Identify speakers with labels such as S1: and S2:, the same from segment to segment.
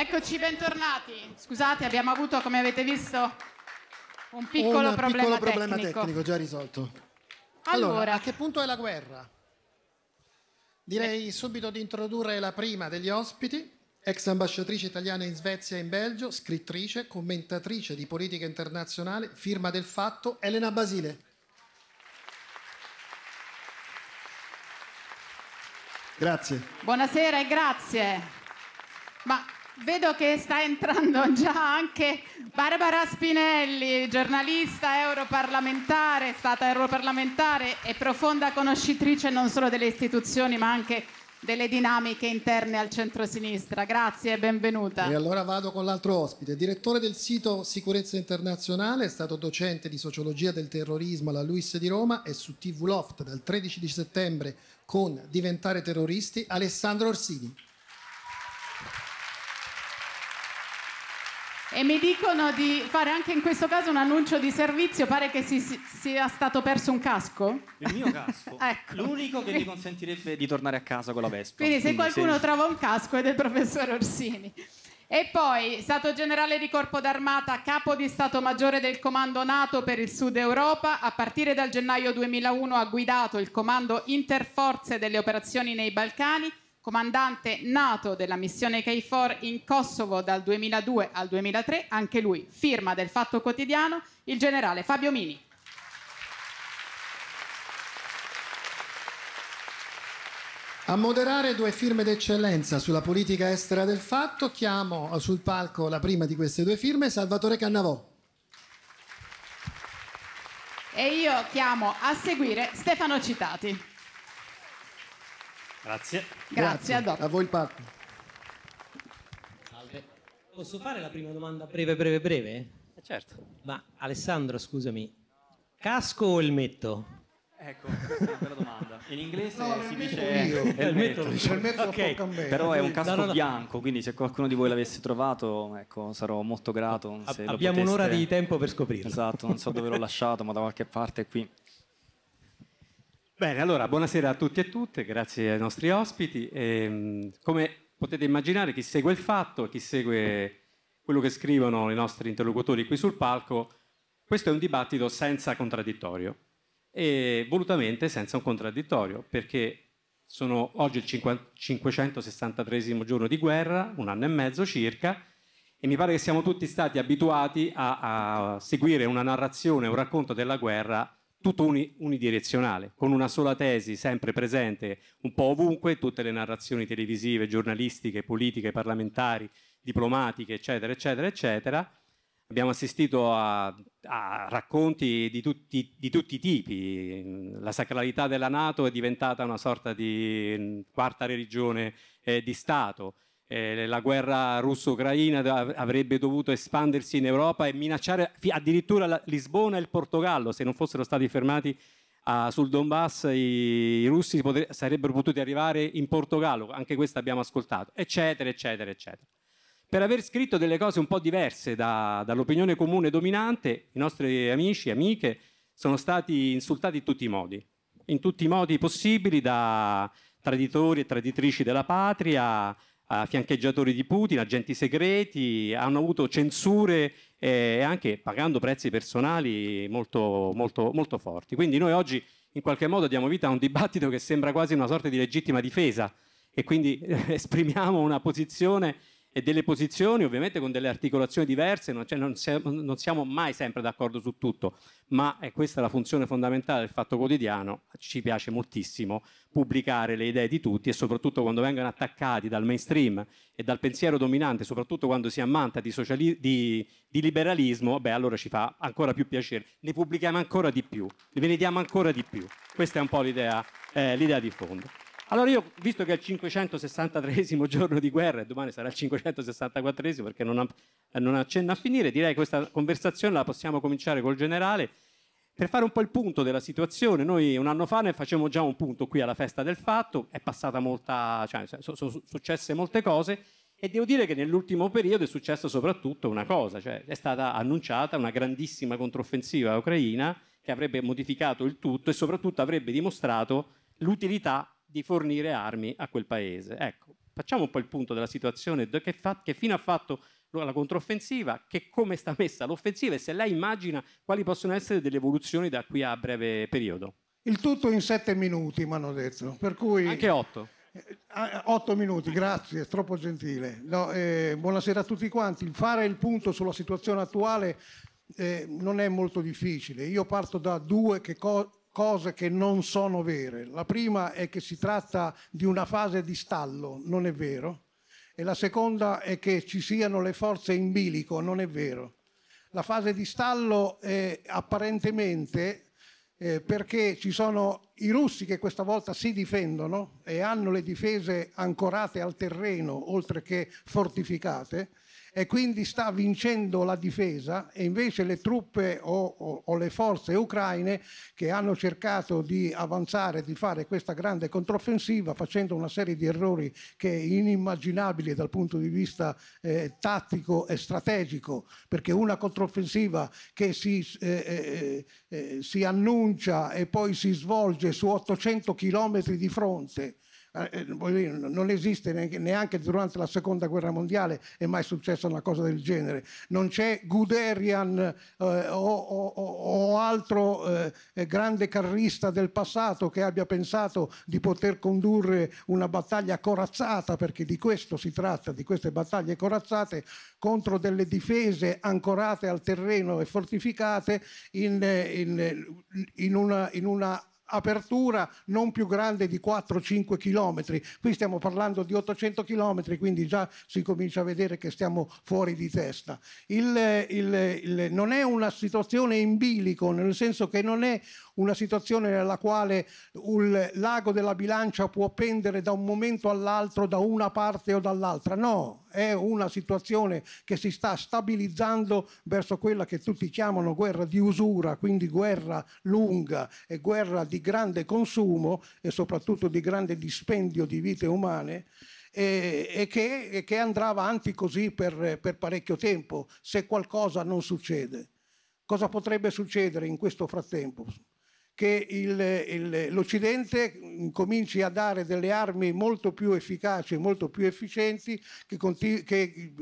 S1: Eccoci, bentornati. Scusate, abbiamo avuto, come avete visto, un piccolo, un problema, piccolo problema tecnico. tecnico. già risolto. Allora, allora,
S2: a che punto è la guerra? Direi eh. subito di introdurre la prima degli ospiti, ex ambasciatrice italiana in Svezia e in Belgio, scrittrice, commentatrice di politica internazionale, firma del fatto, Elena Basile.
S3: Grazie.
S1: Buonasera e grazie. Ma Vedo che sta entrando già anche Barbara Spinelli, giornalista europarlamentare, è stata europarlamentare e profonda conoscitrice non solo delle istituzioni ma anche delle dinamiche interne al centro-sinistra. Grazie e benvenuta. E allora vado
S2: con l'altro ospite, direttore del sito Sicurezza Internazionale, è stato docente di sociologia del terrorismo alla Luis di Roma e su TV Loft dal 13 di settembre con Diventare terroristi Alessandro Orsini.
S1: E mi dicono di fare anche in questo caso un annuncio di servizio, pare che si, si, sia stato perso un casco. Il mio casco? ecco. L'unico che mi
S3: consentirebbe di tornare a casa con la Vespa. Quindi se qualcuno se... trova
S1: un casco è del professor Orsini. E poi, Stato Generale di Corpo d'Armata, Capo di Stato Maggiore del Comando NATO per il Sud Europa, a partire dal gennaio 2001 ha guidato il Comando Interforze delle operazioni nei Balcani comandante nato della missione KFOR in Kosovo dal 2002 al 2003, anche lui firma del Fatto Quotidiano, il generale Fabio Mini.
S2: A moderare due firme d'eccellenza sulla politica estera del fatto, chiamo sul palco la prima di queste due firme, Salvatore Cannavò.
S1: E io chiamo a seguire Stefano Citati.
S4: Grazie. Grazie, Grazie. a voi il parco. Posso fare la prima domanda breve, breve, breve? Eh, certo. Ma Alessandro, scusami, casco o elmetto? Ecco, questa è una bella domanda. In inglese no, si dice
S3: elmetto, elmetto.
S2: Okay. però è un casco no, no, bianco,
S3: quindi se qualcuno di voi l'avesse trovato, ecco, sarò molto grato. A- abbiamo poteste... un'ora di tempo per scoprirlo. Esatto, non so dove l'ho lasciato, ma da qualche parte qui. Bene, allora buonasera a tutti e tutte, grazie ai
S5: nostri ospiti. E, ehm, come potete immaginare, chi segue il fatto, chi segue quello che scrivono i nostri interlocutori qui sul palco, questo è un dibattito senza contraddittorio e volutamente senza un contraddittorio, perché sono oggi il 563 giorno di guerra, un anno e mezzo circa, e mi pare che siamo tutti stati abituati a, a seguire una narrazione, un racconto della guerra tutto uni, unidirezionale, con una sola tesi sempre presente un po' ovunque, tutte le narrazioni televisive, giornalistiche, politiche, parlamentari, diplomatiche, eccetera, eccetera, eccetera. Abbiamo assistito a, a racconti di tutti, di tutti, i tipi. La sacralità della Nato è diventata una sorta di mm, quarta religione eh, di Stato eh, la guerra russo-ucraina avrebbe dovuto espandersi in Europa e minacciare addirittura la, Lisbona e il Portogallo se non fossero stati fermati ah, sul Donbass i, i russi sarebbero potuti arrivare in Portogallo, anche questo abbiamo ascoltato, eccetera, eccetera, eccetera. Per aver scritto delle cose un po' diverse da, dall'opinione comune dominante, i nostri amici e amiche sono stati insultati in tutti i modi, in tutti i modi possibili da traditori e traditrici della patria, a fiancheggiatori di Putin, agenti segreti, hanno avuto censure eh, e anche pagando prezzi personali molto, molto, molto forti. Quindi noi oggi in qualche modo diamo vita a un dibattito che sembra quasi una sorta di legittima difesa e quindi esprimiamo una posizione e delle posizioni, ovviamente con delle articolazioni diverse, non, cioè non, siamo, non siamo, mai sempre d'accordo su tutto, ma eh, è questa la funzione fondamentale del Fatto Quotidiano, ci piace moltissimo pubblicare le idee di tutti e soprattutto quando vengono attaccati dal mainstream e dal pensiero dominante, soprattutto quando si ammanta di, sociali- di, di liberalismo, beh allora ci fa ancora più piacere, ne pubblichiamo ancora di più, ne vediamo ancora di più. Questa è un po' l'idea, eh, l'idea di fondo. Allora io, visto che è il 563 giorno di guerra e domani sarà il 564 perché non, ha, eh, non accenna a finire, direi che questa conversazione la possiamo cominciare col generale per fare un po' il punto della situazione. Noi un anno fa ne facevamo già un punto qui alla festa del fatto, è passata molta, cioè, sono so, successe molte cose e devo dire che nell'ultimo periodo è successa soprattutto una cosa, cioè è stata annunciata una grandissima controffensiva ucraina che avrebbe modificato il tutto e soprattutto avrebbe dimostrato l'utilità di fornire armi a quel paese. Ecco, facciamo un po' il punto della situazione, che, fa, che fino ha fatto la controffensiva, che come sta messa l'offensiva e se lei immagina quali possono essere delle evoluzioni da qui a breve periodo.
S2: Il tutto in sette minuti, mi hanno detto. Per cui... Anche
S5: otto. Eh,
S2: eh, otto minuti, grazie, troppo gentile. No, eh, buonasera a tutti quanti. fare il punto sulla situazione attuale eh, non è molto difficile. Io parto da due, co- cose che non sono vere. La prima è che si tratta di una fase di stallo, non è vero. E la seconda è che ci siano le forze in bilico, non è vero. La fase di stallo è apparentemente eh, perché ci sono i russi che questa volta si difendono e hanno le difese ancorate al terreno oltre che fortificate e quindi sta vincendo la difesa e invece le truppe o, o, o, le forze ucraine che hanno cercato di avanzare, di fare questa grande controffensiva facendo una serie di errori che è inimmaginabile dal punto di vista eh, tattico e strategico, perché una controffensiva che si, eh, eh, eh, eh si annuncia e poi si svolge su 800 km di fronte, eh, eh, non esiste neanche, neanche, durante la seconda guerra mondiale è mai successa una cosa del genere, non c'è Guderian eh, o, o, o, altro eh, grande carrista del passato che abbia pensato di poter condurre una battaglia corazzata, perché di questo si tratta, di queste battaglie corazzate contro delle difese ancorate al terreno e fortificate in, in, in una, in una apertura non più grande di 4-5 km, qui stiamo parlando di 800 km, quindi già si comincia a vedere che stiamo fuori di testa. Il, il, il, non è una situazione in bilico, nel senso che non è una situazione nella quale il lago della bilancia può pendere da un momento all'altro, da una parte o dall'altra, no, è una situazione che si sta stabilizzando verso quella che tutti chiamano guerra di usura, quindi guerra lunga e guerra di grande consumo e soprattutto di grande dispendio di vite umane. E, che, e che, andrà avanti così per, per parecchio tempo se qualcosa non succede. Cosa potrebbe succedere in questo frattempo? che l'Occidente cominci a dare delle armi molto più efficaci, e molto più efficienti, che, che,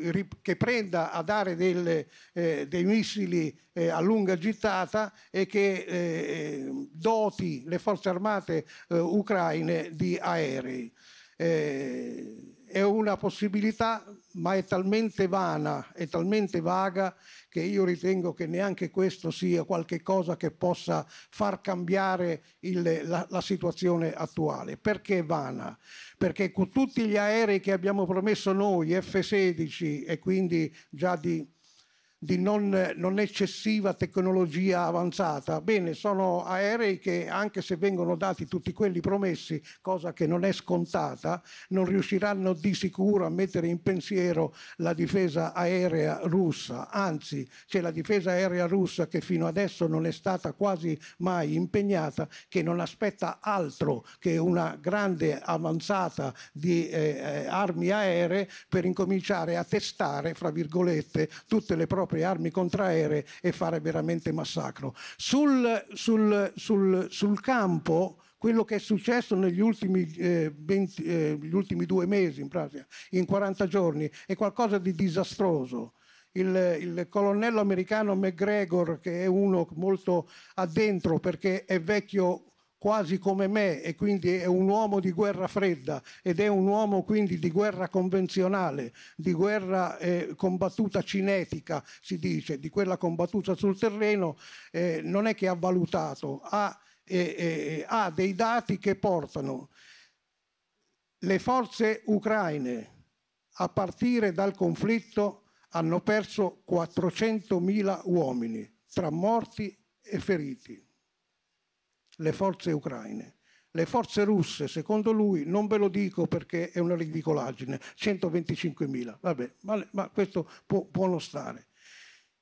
S2: che prenda a dare delle, eh, dei missili eh, a lunga gittata e che eh, doti le forze armate eh, ucraine di aerei. Eh, è una possibilità, ma è talmente vana, è talmente vaga che io ritengo che neanche questo sia qualcosa che possa far cambiare il, la, la, situazione attuale. Perché vana? Perché con tutti gli aerei che abbiamo promesso noi, F-16 e quindi già di di non, non, eccessiva tecnologia avanzata. Bene, sono aerei che anche se vengono dati tutti quelli promessi, cosa che non è scontata, non riusciranno di sicuro a mettere in pensiero la difesa aerea russa. Anzi, c'è la difesa aerea russa che fino adesso non è stata quasi mai impegnata, che non aspetta altro che una grande avanzata di eh, eh armi aeree per incominciare a testare, fra virgolette, tutte le proprie armi contraeree e fare veramente massacro. Sul, sul, sul, sul campo quello che è successo negli ultimi, eh, 20, eh, gli ultimi due mesi, in, pratica, in 40 giorni, è qualcosa di disastroso. Il, il, colonnello americano McGregor, che è uno molto addentro perché è vecchio quasi come me e quindi è un uomo di guerra fredda ed è un uomo quindi di guerra convenzionale, di guerra eh, combattuta cinetica, si dice, di quella combattuta sul terreno, eh, non è che ha valutato, ha, eh, eh ha dei dati che portano le forze ucraine a partire dal conflitto hanno perso 400.000 uomini tra morti e feriti le forze ucraine. Le forze russe, secondo lui, non ve lo dico perché è una ridicolaggine, 125.000, vabbè, ma, ma questo può, può non stare.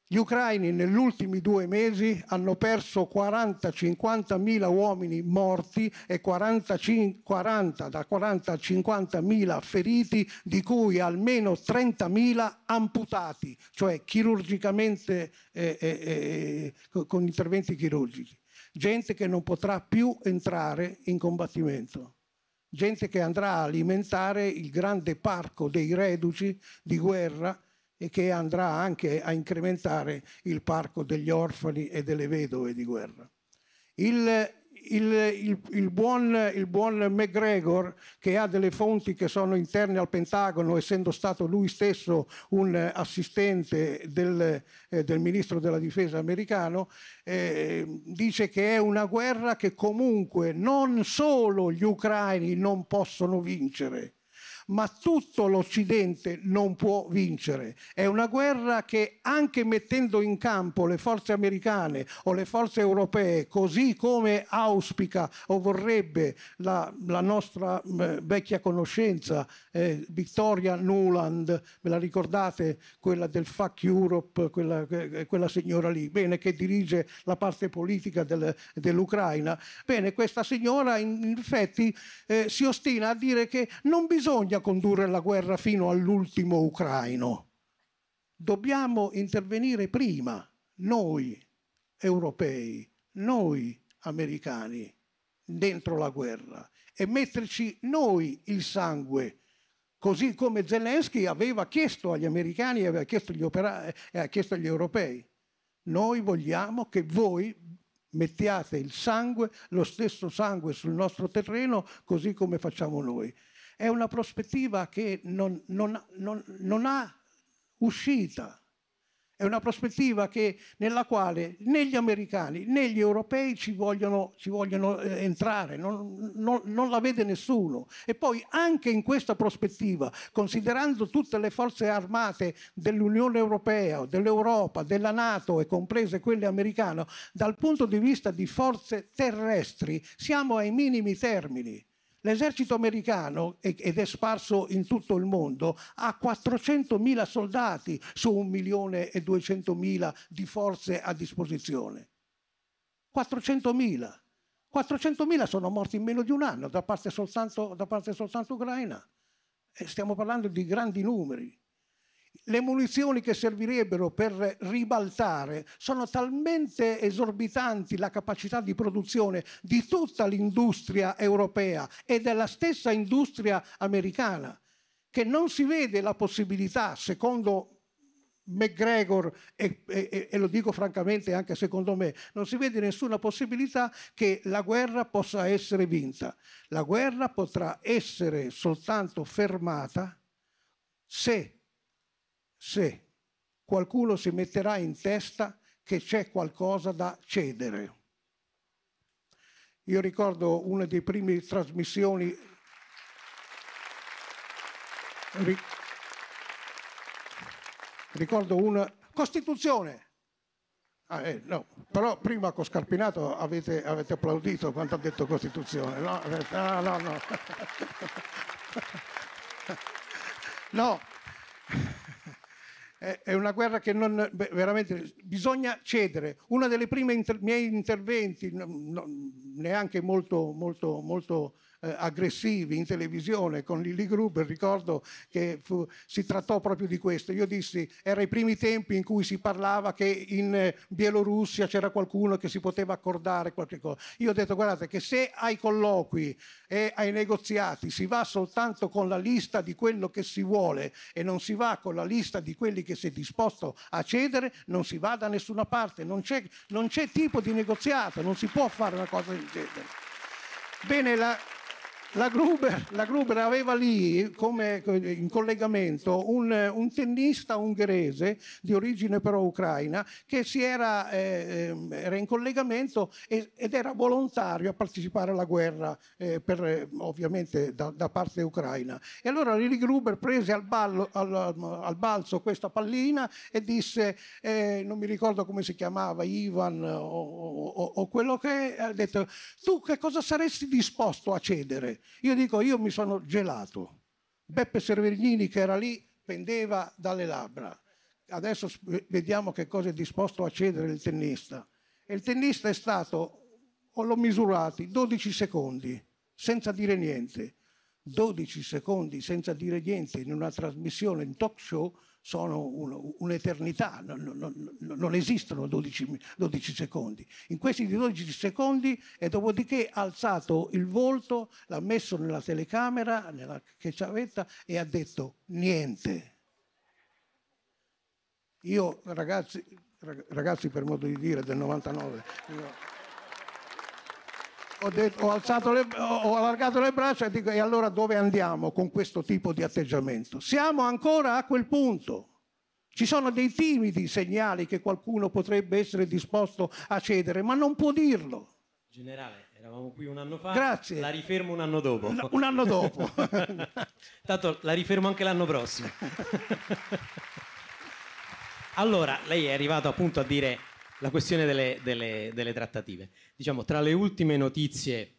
S2: Gli ucraini negli ultimi due mesi hanno perso 40-50 uomini morti e 40, da 40 a 50 feriti, di cui almeno 30.000 amputati, cioè chirurgicamente eh, eh, eh, con interventi chirurgici gente che non potrà più entrare in combattimento, gente che andrà a alimentare il grande parco dei reduci di guerra e che andrà anche a incrementare il parco degli orfani e delle vedove di guerra. Il il, il, il, buon, il buon McGregor, che ha delle fonti che sono interne al Pentagono, essendo stato lui stesso un assistente del, eh, del ministro della difesa americano, eh, dice che è una guerra che comunque non solo gli ucraini non possono vincere, ma tutto l'Occidente non può vincere. È una guerra che anche mettendo in campo le forze americane o le forze europee, così come auspica o vorrebbe la, la nostra eh, vecchia conoscenza eh, Victoria Nuland, ve la ricordate quella del Fuck Europe, quella, eh, eh, quella signora lì, bene, che dirige la parte politica del, dell'Ucraina, bene, questa signora in effetti si ostina a dire che non bisogna voglia condurre la guerra fino all'ultimo ucraino. Dobbiamo intervenire prima, noi europei, noi americani, dentro la guerra e metterci noi il sangue, così come Zelensky aveva chiesto agli americani e aveva chiesto agli, operai, eh, chiesto agli europei. Noi vogliamo che voi mettiate il sangue, lo stesso sangue sul nostro terreno, così come facciamo noi. È una prospettiva che non, non, non, non ha uscita. È una prospettiva che, nella quale né gli americani né gli europei ci vogliono, ci vogliono eh, entrare, non, non, non, la vede nessuno. E poi anche in questa prospettiva, considerando tutte le forze armate dell'Unione Europea, dell'Europa, della Nato e comprese quelle americane, dal punto di vista di forze terrestri siamo ai minimi termini. L'esercito americano, ed è sparso in tutto il mondo, ha 400.000 soldati su 1.200.000 di forze a disposizione. 400.000. 400.000 sono morti in meno di un anno da parte soltanto, da parte soltanto ucraina. E stiamo parlando di grandi numeri le munizioni che servirebbero per ribaltare sono talmente esorbitanti la capacità di produzione di tutta l'industria europea e della stessa industria americana che non si vede la possibilità, secondo McGregor, e, e, e, lo dico francamente anche secondo me, non si vede nessuna possibilità che la guerra possa essere vinta. La guerra potrà essere soltanto fermata se se qualcuno si metterà in testa che c'è qualcosa da cedere. Io ricordo una delle prime trasmissioni... ricordo una... Costituzione! Ah, eh, no. Però prima con Scarpinato avete, avete, applaudito quando ha detto Costituzione. No, eh, ah, no, no. no è una guerra che non veramente bisogna cedere. Uno dei primi inter miei interventi, no, no, neanche molto, molto, molto eh, aggressivi in televisione con Lilly Gruber, ricordo che fu, si trattò proprio di questo. Io dissi, era i primi tempi in cui si parlava che in eh, Bielorussia c'era qualcuno che si poteva accordare qualche cosa. Io ho detto, guardate, che se ai colloqui e ai negoziati si va soltanto con la lista di quello che si vuole e non si va con la lista di quelli che si è disposto a cedere, non si va da nessuna parte, non c'è, non c'è tipo di negoziato, non si può fare una cosa del genere. Bene, la, la Gruber, la Gruber, aveva lì come eh, in collegamento un, eh, un, tennista ungherese di origine però ucraina che era, eh, ehm, era, in collegamento ed era volontario a partecipare alla guerra eh, per, eh, ovviamente da, da, parte ucraina. E allora Lili Gruber prese al, ballo, al, al balzo questa pallina e disse, eh, non mi ricordo come si chiamava, Ivan o, o, o quello che è, ha detto tu che cosa saresti disposto a cedere? Io dico, io mi sono gelato. Beppe Servignini che era lì pendeva dalle labbra. Adesso vediamo che cosa è disposto a cedere il tennista. E il tennista è stato, l'ho misurato, 12 secondi, senza dire niente. 12 secondi senza dire niente in una trasmissione, in talk show, sono un'eternità, non, non, non, esistono 12, 12 secondi. In questi 12 secondi e dopodiché ha alzato il volto, l'ha messo nella telecamera, nella chiavetta e ha detto niente. Io ragazzi, ragazzi per modo di dire del 99... Io ho, detto, ho, le, ho, allargato le braccia e dico e allora dove andiamo con questo tipo di atteggiamento? Siamo ancora a quel punto. Ci sono dei timidi segnali che qualcuno potrebbe essere disposto a cedere, ma non può dirlo.
S4: Generale, eravamo qui un anno fa. Grazie. La rifermo un anno dopo. L- un anno dopo. Tanto la rifermo anche l'anno prossimo. allora, lei è arrivato appunto a dire la questione delle, delle, delle trattative. Diciamo, tra le ultime notizie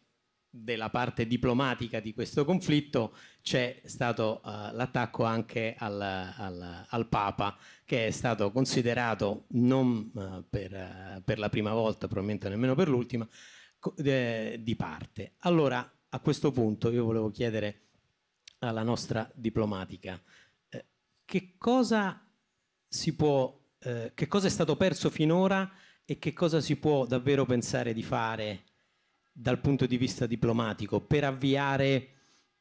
S4: della parte diplomatica di questo conflitto c'è stato uh, l'attacco anche al, al, al, Papa che è stato considerato non uh, per, uh, per, la prima volta, probabilmente nemmeno per l'ultima, eh, di parte. Allora a questo punto io volevo chiedere alla nostra diplomatica eh, che cosa si può eh, che cosa è stato perso finora e che cosa si può davvero pensare di fare dal punto di vista diplomatico per avviare,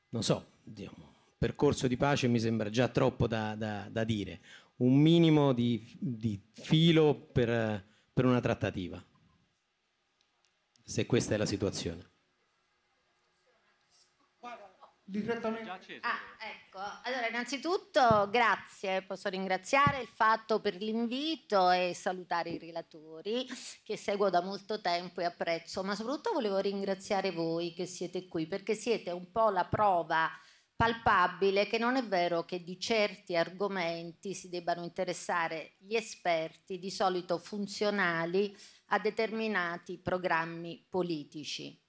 S4: non so, diciamo, un percorso di pace mi sembra già troppo da, da, da dire, un minimo di, di filo per, per una trattativa, se questa è la situazione.
S2: Direttamente. Ah, ecco.
S6: Allora, innanzitutto grazie, posso ringraziare il fatto per l'invito e salutare i relatori che seguo da molto tempo e apprezzo, ma soprattutto volevo ringraziare voi che siete qui perché siete un po' la prova palpabile che non è vero che di certi argomenti si debbano interessare gli esperti, di solito funzionali, a determinati programmi politici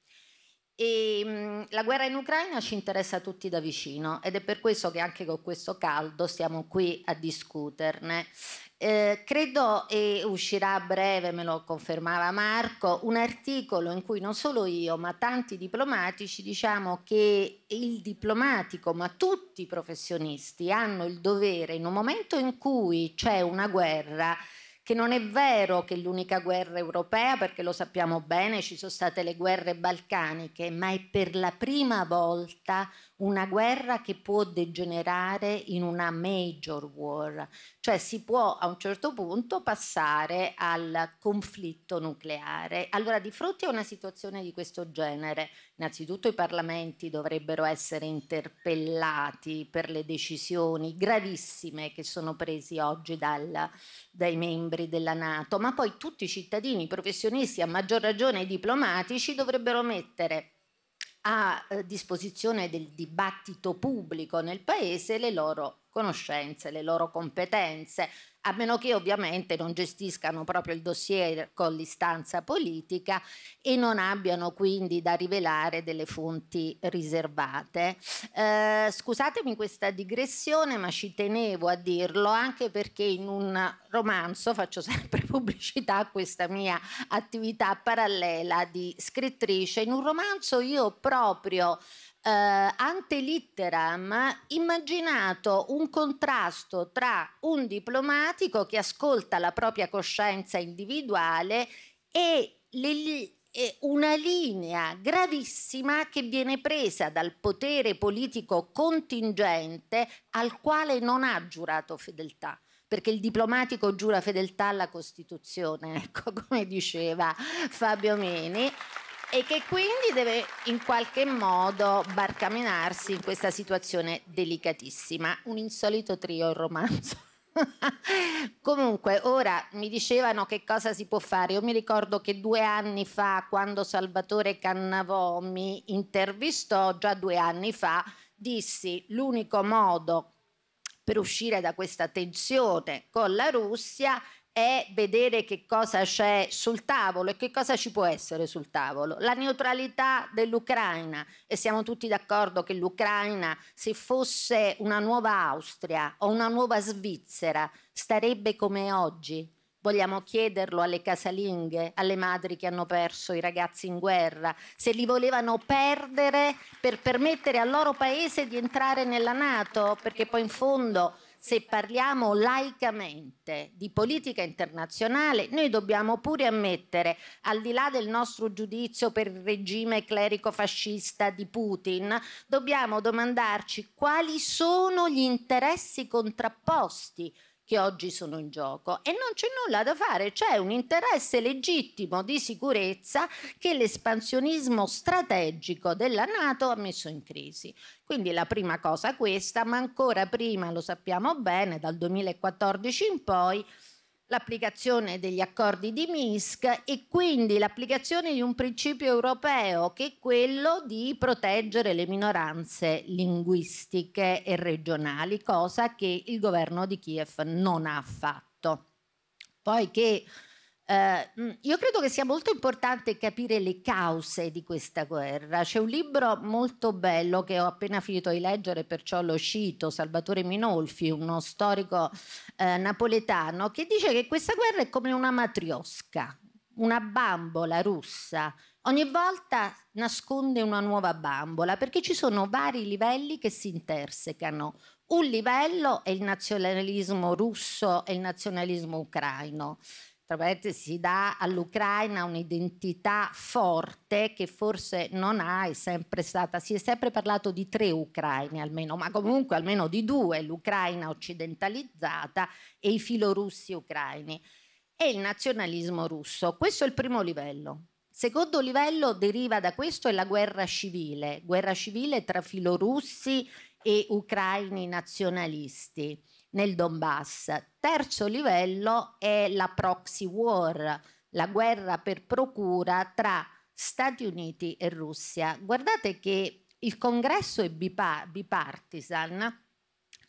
S6: e, mm, la guerra in Ucraina ci interessa tutti da vicino ed è per questo che anche con questo caldo stiamo qui a discuterne. Eh, credo e uscirà a breve, me lo confermava Marco, un articolo in cui non solo io ma tanti diplomatici diciamo che il diplomatico ma tutti i professionisti hanno il dovere in un momento in cui c'è una guerra che non è vero che l'unica guerra europea, perché lo sappiamo bene, ci sono state le guerre balcaniche, ma è per la prima volta una guerra che può degenerare in una major war, cioè si può a un certo punto passare al conflitto nucleare. Allora di fronte a una situazione di questo genere, innanzitutto i parlamenti dovrebbero essere interpellati per le decisioni gravissime che sono prese oggi dal, dai membri della Nato, ma poi tutti i cittadini, i professionisti, a maggior ragione i diplomatici, dovrebbero mettere a eh, disposizione del dibattito pubblico nel Paese le loro conoscenze, le loro competenze, a meno che ovviamente non gestiscano proprio il dossier con l'istanza politica e non abbiano quindi da rivelare delle fonti riservate. Eh, scusatemi questa digressione, ma ci tenevo a dirlo anche perché in un romanzo faccio sempre pubblicità a questa mia attività parallela di scrittrice. In un romanzo io proprio eh, ante litteram immaginato un contrasto tra un diplomatico che ascolta la propria coscienza individuale e le, una linea gravissima che viene presa dal potere politico contingente al quale non ha giurato fedeltà. Perché il diplomatico giura fedeltà alla Costituzione, ecco come diceva Fabio Meni e che quindi deve in qualche modo barcaminarsi in questa situazione delicatissima. Un insolito trio il romanzo. Comunque, ora mi dicevano che cosa si può fare. Io mi ricordo che due anni fa, quando Salvatore Cannavò mi intervistò, già due anni fa, dissi l'unico modo per uscire da questa tensione con la Russia è vedere che cosa c'è sul tavolo e che cosa ci può essere sul tavolo. La neutralità dell'Ucraina, e siamo tutti d'accordo che l'Ucraina, se fosse una nuova Austria o una nuova Svizzera, starebbe come oggi. Vogliamo chiederlo alle casalinghe, alle madri che hanno perso i ragazzi in guerra, se li volevano perdere per permettere al loro paese di entrare nella Nato, perché poi in fondo se parliamo laicamente di politica internazionale, noi dobbiamo pure ammettere, al di là del nostro giudizio per il regime clerico-fascista di Putin, dobbiamo domandarci quali sono gli interessi contrapposti che oggi sono in gioco e non c'è nulla da fare, c'è un interesse legittimo di sicurezza che l'espansionismo strategico della Nato ha messo in crisi. Quindi la prima cosa questa, ma ancora prima, lo sappiamo bene, dal 2014 in poi, l'applicazione degli accordi di Minsk e quindi l'applicazione di un principio europeo che è quello di proteggere le minoranze linguistiche e regionali, cosa che il governo di Kiev non ha fatto. Poi che eh, mm, io credo che sia molto importante capire le cause di questa guerra. C'è un libro molto bello che ho appena finito di leggere, perciò lo cito, Salvatore Minolfi, uno storico eh, napoletano, che dice che questa guerra è come una matriosca, una bambola russa. Ogni volta nasconde una nuova bambola perché ci sono vari livelli che si intersecano. Un livello è il nazionalismo russo e il nazionalismo ucraino tra parentesi, dà all'Ucraina un'identità forte che forse non ha, è sempre stata, si è sempre parlato di tre Ucraine almeno, ma comunque almeno di due, l'Ucraina occidentalizzata e i filorussi ucraini e il nazionalismo russo. Questo è il primo livello. Secondo livello deriva da questo è la guerra civile, guerra civile tra filorussi e ucraini nazionalisti nel Donbass. Terzo livello è la proxy war, la guerra per procura tra Stati Uniti e Russia. Guardate che il congresso è bipartisan,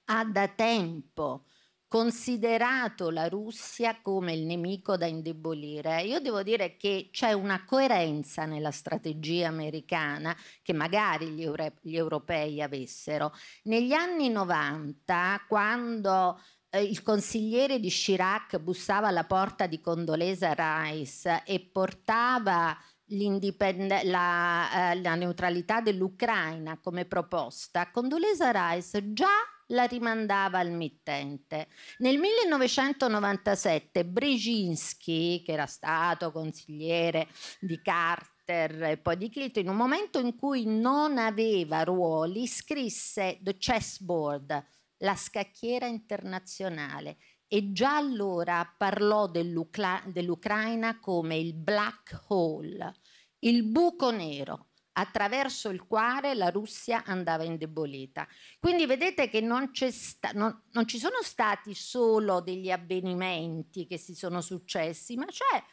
S6: ha da tempo considerato la Russia come il nemico da indebolire. Io devo dire che c'è una coerenza nella strategia americana che magari gli, eure- gli europei avessero. Negli anni 90, quando eh, il consigliere di Chirac bussava alla porta di Condolesa Rice e portava la, eh, la neutralità dell'Ucraina come proposta, Condolesa Rice già la rimandava al mittente. Nel 1997 Brzezinski, che era stato consigliere di Carter, e poi di Clito, in un momento in cui non aveva ruoli, scrisse The Chessboard, la scacchiera internazionale, e già allora parlò dell'Ucra- dell'Ucraina come il black hole, il buco nero, attraverso il quale la Russia andava indebolita. Quindi vedete che non, sta, non, non, ci sono stati solo degli avvenimenti che si sono successi, ma c'è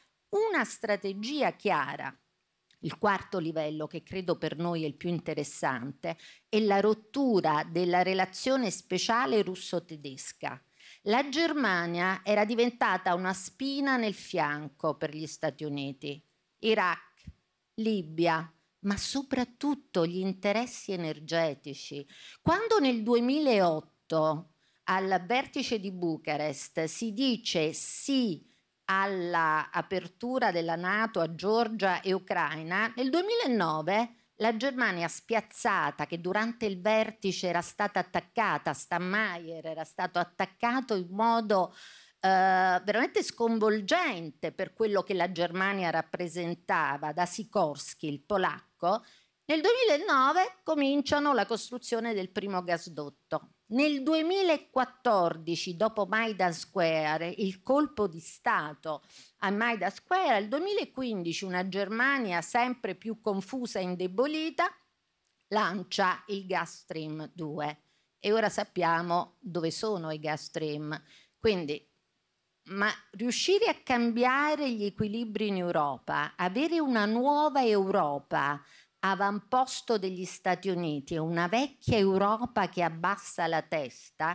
S6: una strategia chiara. Il quarto livello, che credo per noi è il più interessante, è la rottura della relazione speciale russo-tedesca. La Germania era diventata una spina nel fianco per gli Stati Uniti. Iraq, Libia, ma soprattutto gli interessi energetici. Quando nel 2008 al vertice di Bucarest si dice sì all'apertura della Nato a Georgia e Ucraina, nel 2009 la Germania spiazzata che durante il vertice era stata attaccata, Stammeier era stato attaccato in modo eh, veramente sconvolgente per quello che la Germania rappresentava da Sikorsky, il polacco, nel 2009 cominciano la costruzione del primo gasdotto. Nel 2014, dopo Maidan Square, il colpo di Stato a Maidan Square, nel 2015 una Germania sempre più confusa e indebolita lancia il Gas Stream 2 e ora sappiamo dove sono i Gas Stream. Quindi ma riuscire a cambiare gli equilibri in Europa, avere una nuova Europa avamposto degli Stati Uniti e una vecchia Europa che abbassa la testa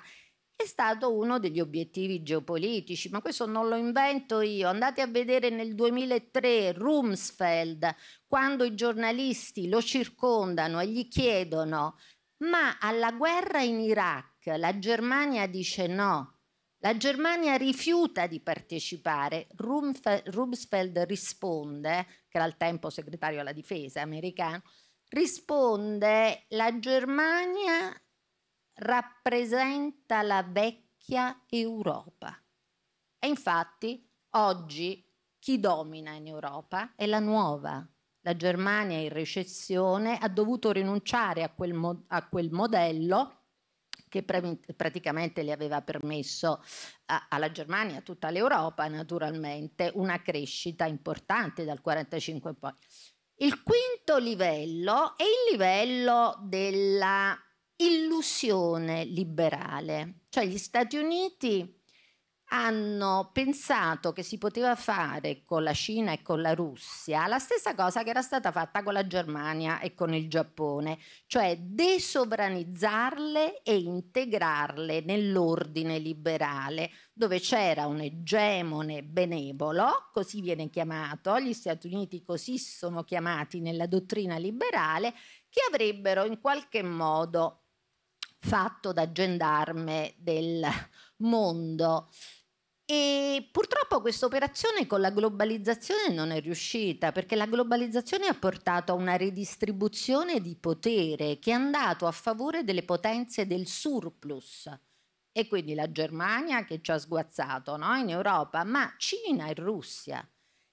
S6: è stato uno degli obiettivi geopolitici, ma questo non lo invento io. Andate a vedere nel 2003 Rumsfeld, quando i giornalisti lo circondano e gli chiedono, ma alla guerra in Iraq la Germania dice no, la Germania rifiuta di partecipare. Rumsfeld risponde, che era al tempo segretario alla difesa americano, risponde la Germania rappresenta la vecchia Europa. E infatti oggi chi domina in Europa è la nuova. La Germania in recessione ha dovuto rinunciare a quel, mo a quel modello che praticamente le aveva permesso a, alla Germania, a tutta l'Europa naturalmente, una crescita importante dal 45 in poi. Il quinto livello è il livello della illusione liberale, cioè gli Stati Uniti hanno pensato che si poteva fare con la Cina e con la Russia la stessa cosa che era stata fatta con la Germania e con il Giappone, cioè desovranizzarle e integrarle nell'ordine liberale, dove c'era un egemone benevolo, così viene chiamato, gli Stati Uniti così sono chiamati nella dottrina liberale, che avrebbero in qualche modo fatto da gendarme del mondo. E purtroppo questa operazione con la globalizzazione non è riuscita perché la globalizzazione ha portato a una redistribuzione di potere che è andato a favore delle potenze del surplus. E quindi la Germania che ci ha sguazzato no? in Europa, ma Cina e Russia.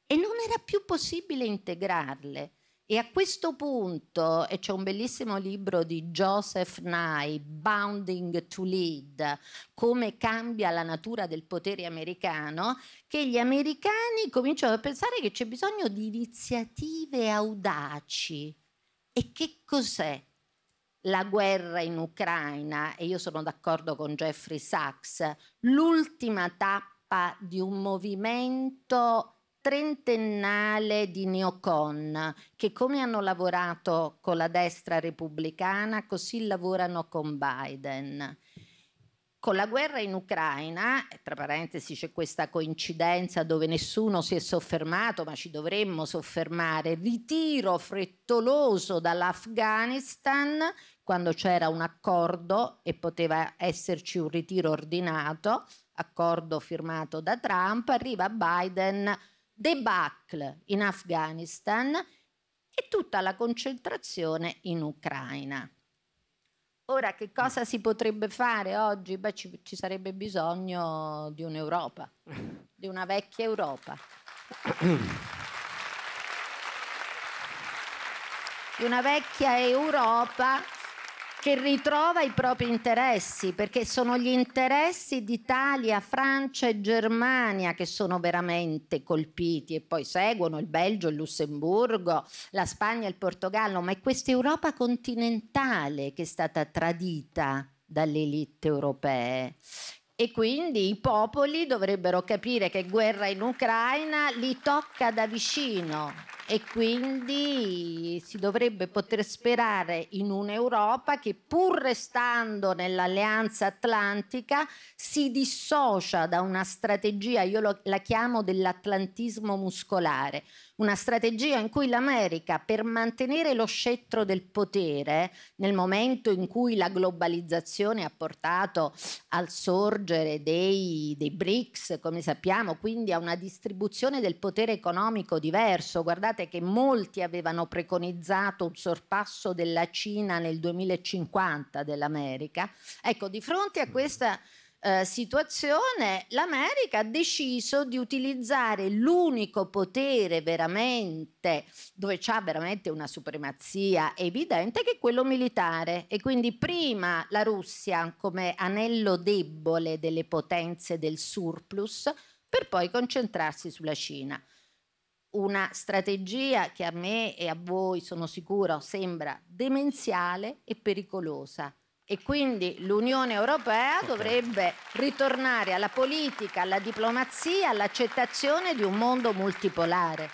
S6: E non era più possibile integrarle. E a questo punto, e c'è un bellissimo libro di Joseph Nye, Bounding to Lead, come cambia la natura del potere americano, che gli americani cominciano a pensare che c'è bisogno di iniziative audaci. E che cos'è la guerra in Ucraina? E io sono d'accordo con Jeffrey Sachs, l'ultima tappa di un movimento trentennale di neocon che come hanno lavorato con la destra repubblicana, così lavorano con Biden. Con la guerra in Ucraina, tra parentesi c'è questa coincidenza dove nessuno si è soffermato, ma ci dovremmo soffermare, ritiro frettoloso dall'Afghanistan quando c'era un accordo e poteva esserci un ritiro ordinato, accordo firmato da Trump, arriva Biden debacle in Afghanistan e tutta la concentrazione in Ucraina. Ora, che cosa si potrebbe fare oggi? Beh, ci, ci sarebbe bisogno di un'Europa, di una vecchia Europa. Di una vecchia Europa che ritrova i propri interessi, perché sono gli interessi d'Italia, Francia e Germania che sono veramente colpiti e poi seguono il Belgio, il Lussemburgo, la Spagna, e il Portogallo, ma è questa Europa continentale che è stata tradita dalle elite europee. E quindi i popoli dovrebbero capire che guerra in Ucraina li tocca da vicino, e quindi si dovrebbe poter sperare in un'Europa che pur restando nell'alleanza atlantica si dissocia da una strategia, io lo, la chiamo dell'atlantismo muscolare, una strategia in cui l'America per mantenere lo scettro del potere nel momento in cui la globalizzazione ha portato al sorgere dei, dei BRICS, come sappiamo, quindi a una distribuzione del potere economico diverso, guardate Pensate che molti avevano preconizzato un sorpasso della Cina nel 2050 dell'America. Ecco, di fronte a mm. questa eh, situazione l'America ha deciso di utilizzare l'unico potere veramente dove c'è veramente una supremazia evidente che è quello militare e quindi prima la Russia come anello debole delle potenze del surplus per poi concentrarsi sulla Cina una strategia che a me e a voi, sono sicuro, sembra demenziale e pericolosa. E quindi l'Unione Europea okay. dovrebbe ritornare alla politica, alla diplomazia, all'accettazione di un mondo multipolare.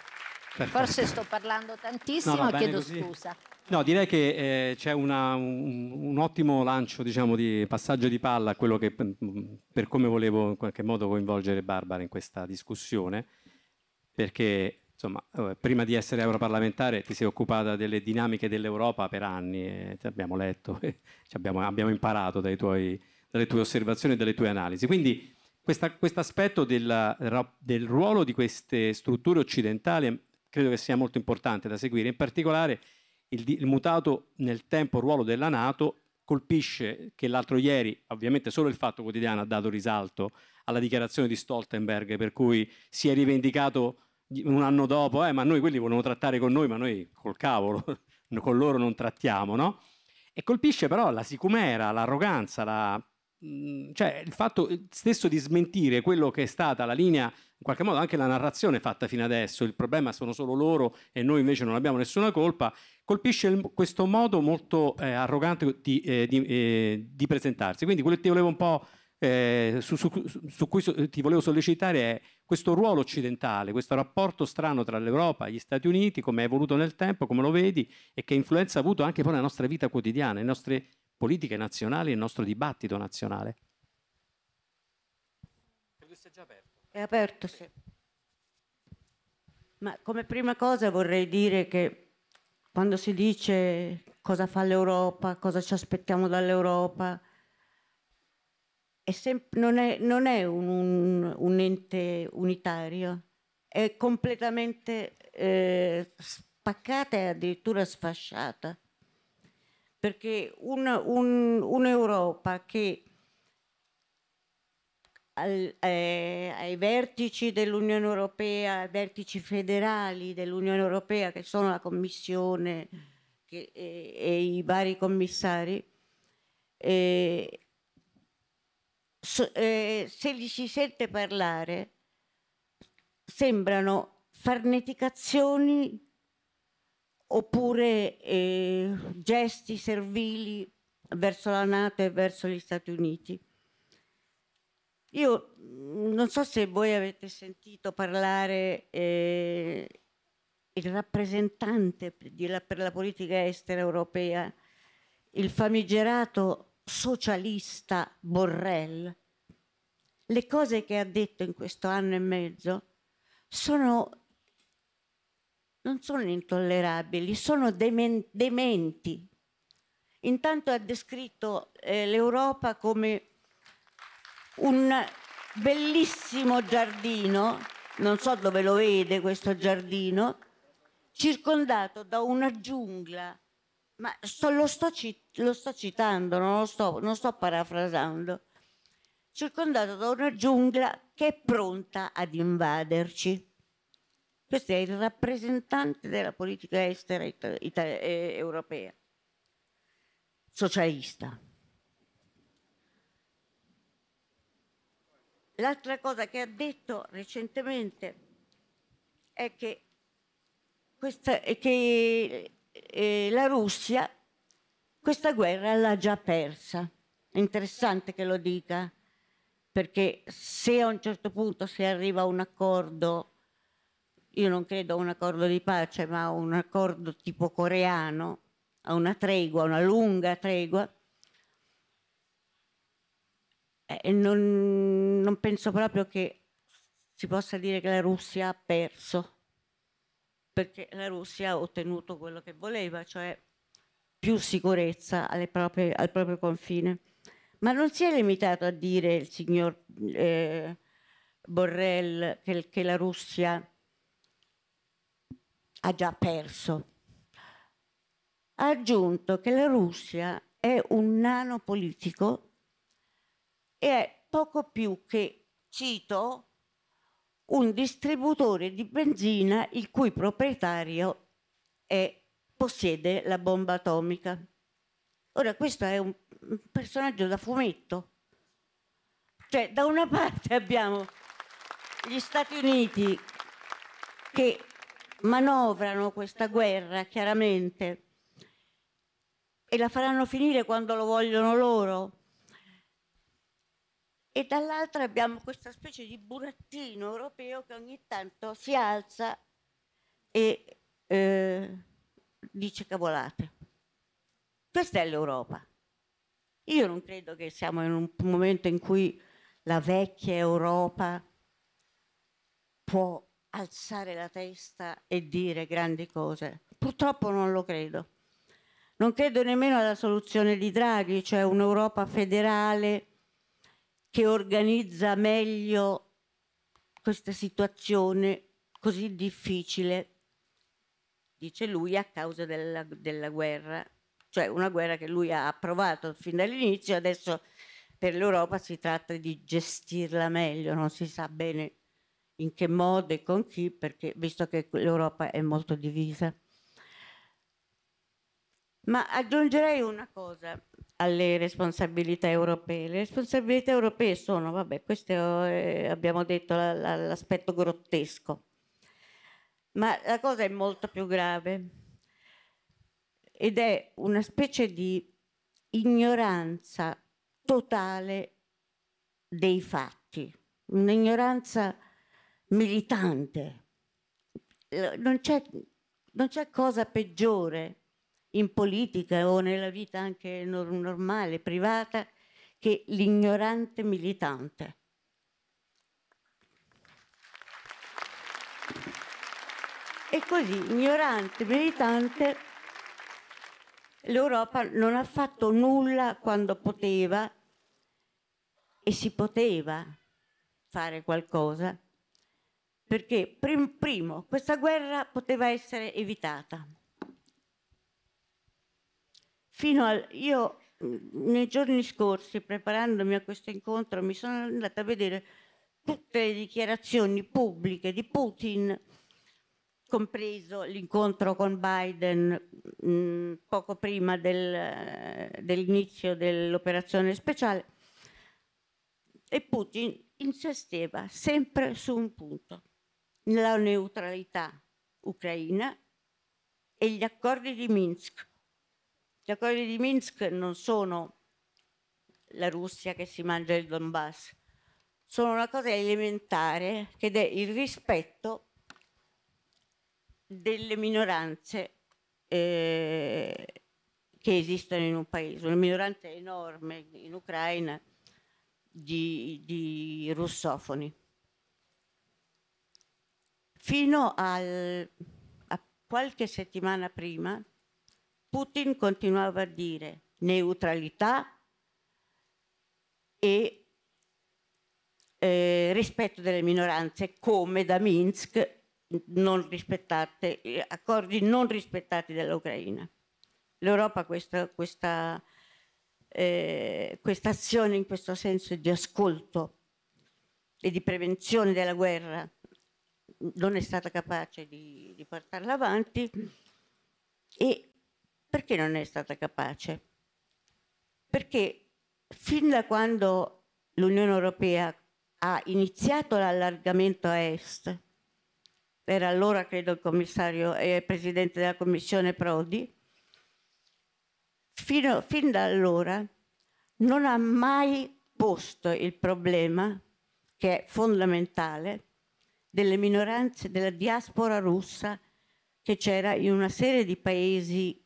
S6: Perfetto. Forse sto parlando tantissimo, no, no,
S5: chiedo così. scusa. No, direi che eh, c'è una, un, un, ottimo lancio, diciamo, di passaggio di palla a quello che, mm, per come volevo in qualche modo coinvolgere Barbara in questa discussione, perché insomma, eh, prima di essere europarlamentare ti sei occupata delle dinamiche dell'Europa per anni, e ti abbiamo letto, eh, abbiamo, abbiamo, imparato tuoi, dalle tue osservazioni e dalle tue analisi. Quindi questo aspetto del, del ruolo di queste strutture occidentali ehm, credo che sia molto importante da seguire, in particolare il, il mutato nel tempo ruolo della Nato colpisce che l'altro ieri, ovviamente solo il fatto quotidiano ha dato risalto alla dichiarazione di Stoltenberg per cui si è rivendicato un anno dopo, eh, ma noi quelli volevano trattare con noi, ma noi col cavolo, con loro non trattiamo, no? E colpisce però la sicumera, l'arroganza, la, mm, cioè il fatto stesso di smentire quello che è stata la linea, in qualche modo anche la narrazione fatta fino adesso, il problema sono solo loro e noi invece non abbiamo nessuna colpa, colpisce il, questo modo molto eh, arrogante di, eh, di, eh, di presentarsi. Quindi quello che ti volevo un po' eh, su, su, su, cui eh, ti volevo sollecitare è questo ruolo occidentale, questo rapporto strano tra l'Europa e gli Stati Uniti, come è evoluto nel tempo, come lo vedi e che influenza ha avuto anche poi nella nostra vita quotidiana, le nostre politiche nazionali, il nostro
S7: dibattito nazionale. Credo sia già aperto. È aperto, sì. Ma come prima cosa vorrei dire che quando si dice cosa fa l'Europa, cosa ci aspettiamo dall'Europa, è sem- non, è, non è un, un, un, ente unitario, è completamente eh, spaccata e addirittura sfasciata. Perché un, un'Europa che al, eh, ai vertici dell'Unione Europea, ai vertici federali dell'Unione Europea, che sono la Commissione che, e, eh, e, i vari commissari, eh, so, eh, se li si sente parlare, sembrano farneticazioni oppure eh, gesti servili verso la Nato e verso gli Stati Uniti. Io mm, non so se voi avete sentito parlare eh, il rappresentante per la politica estera europea, il famigerato socialista Borrell, le cose che ha detto in questo anno e mezzo sono, non sono intollerabili, sono demen- dementi. Intanto ha descritto eh, l'Europa come un bellissimo giardino, non so dove lo vede questo giardino, circondato da una giungla ma sto, lo, sto lo, sto citando, non lo sto, non sto parafrasando, circondato da una giungla che è pronta ad invaderci. Questo è il rappresentante della politica estera eh, europea, socialista. L'altra cosa che ha detto recentemente è che, questa, che eh, la Russia questa guerra l'ha già persa. È interessante che lo dica, perché se a un certo punto si arriva a un accordo, io non credo a un accordo di pace, ma a un accordo tipo coreano, a una tregua, una lunga tregua, eh, non, non penso proprio che si possa dire che la Russia ha perso perché la Russia ha ottenuto quello che voleva, cioè più sicurezza proprie, al proprio confine. Ma non si è limitato a dire il signor eh, Borrell che, che la Russia ha già perso. Ha aggiunto che la Russia è un nano politico e è poco più che, cito, un distributore di benzina il cui proprietario è, possiede la bomba atomica. Ora questo è un personaggio da fumetto. Cioè da una parte abbiamo gli Stati Uniti che manovrano questa guerra chiaramente e la faranno finire quando lo vogliono loro e dall'altra abbiamo questa specie di burattino europeo che ogni tanto si alza e eh, dice cavolate. Questa è l'Europa. Io non credo che siamo in un momento in cui la vecchia Europa può alzare la testa e dire grandi cose. Purtroppo non lo credo. Non credo nemmeno alla soluzione di Draghi, cioè un'Europa federale che organizza meglio questa situazione così difficile, dice lui, a causa della, della guerra, cioè una guerra che lui ha approvato fin dall'inizio, adesso per l'Europa si tratta di gestirla meglio, non si sa bene in che modo e con chi, perché, visto che l'Europa è molto divisa. Ma aggiungerei una cosa, alle responsabilità europee. Le responsabilità europee sono, vabbè, questo è, eh, abbiamo detto l'aspetto grottesco, ma la cosa è molto più grave ed è una specie di ignoranza totale dei fatti, un'ignoranza militante. Non c'è, non c'è cosa peggiore in politica o nella vita anche normale, privata, che l'ignorante militante. E così, ignorante, militante, l'Europa non ha fatto nulla quando poteva e si poteva fare qualcosa, perché prim primo questa guerra poteva essere evitata fino al... Io nei giorni scorsi, preparandomi a questo incontro, mi sono andata a vedere tutte le dichiarazioni pubbliche di Putin, compreso l'incontro con Biden mh, poco prima del, dell'inizio dell'operazione speciale, e Putin insisteva sempre su un punto, la neutralità ucraina e gli accordi di Minsk gli accordi di Minsk non sono la Russia che si mangia il Donbass, sono una cosa elementare ed è il rispetto delle minoranze eh, che esistono in un paese, una minoranza enorme in Ucraina di, di russofoni. Fino al, a qualche settimana prima Putin continuava a dire neutralità e eh, rispetto delle minoranze come da Minsk non accordi non rispettati dall'Ucraina. L'Europa questa, questa eh, questa azione in questo senso di ascolto e di prevenzione della guerra non è stata capace di, di portarla avanti e perché non è stata capace? Perché fin da quando l'Unione Europea ha iniziato l'allargamento a est, era allora credo il commissario e eh, presidente della commissione Prodi, fino, fin da allora non ha mai posto il problema, che è fondamentale, delle minoranze della diaspora russa che c'era in una serie di paesi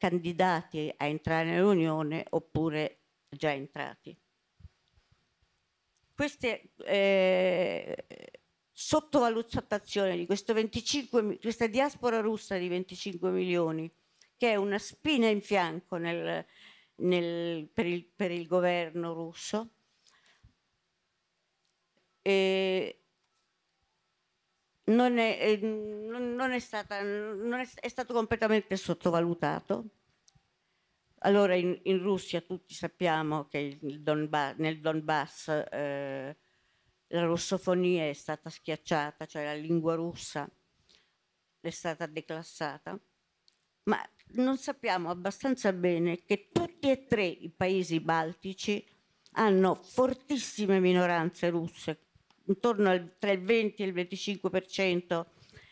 S7: candidati a entrare nell'Unione oppure già entrati. Queste eh, sottovalutazione di 25, questa diaspora russa di 25 milioni, che è una spina in fianco nel, nel, per, il, per, il, governo russo, e eh, non è, eh, non è, stata, non è, è stato completamente sottovalutato. Allora in, in, Russia tutti sappiamo che Donbass, nel Donbass eh, la russofonia è stata schiacciata, cioè la lingua russa è stata declassata, ma non sappiamo abbastanza bene che tutti e tre i paesi baltici hanno fortissime minoranze russe intorno al, tra il 20 e il 25%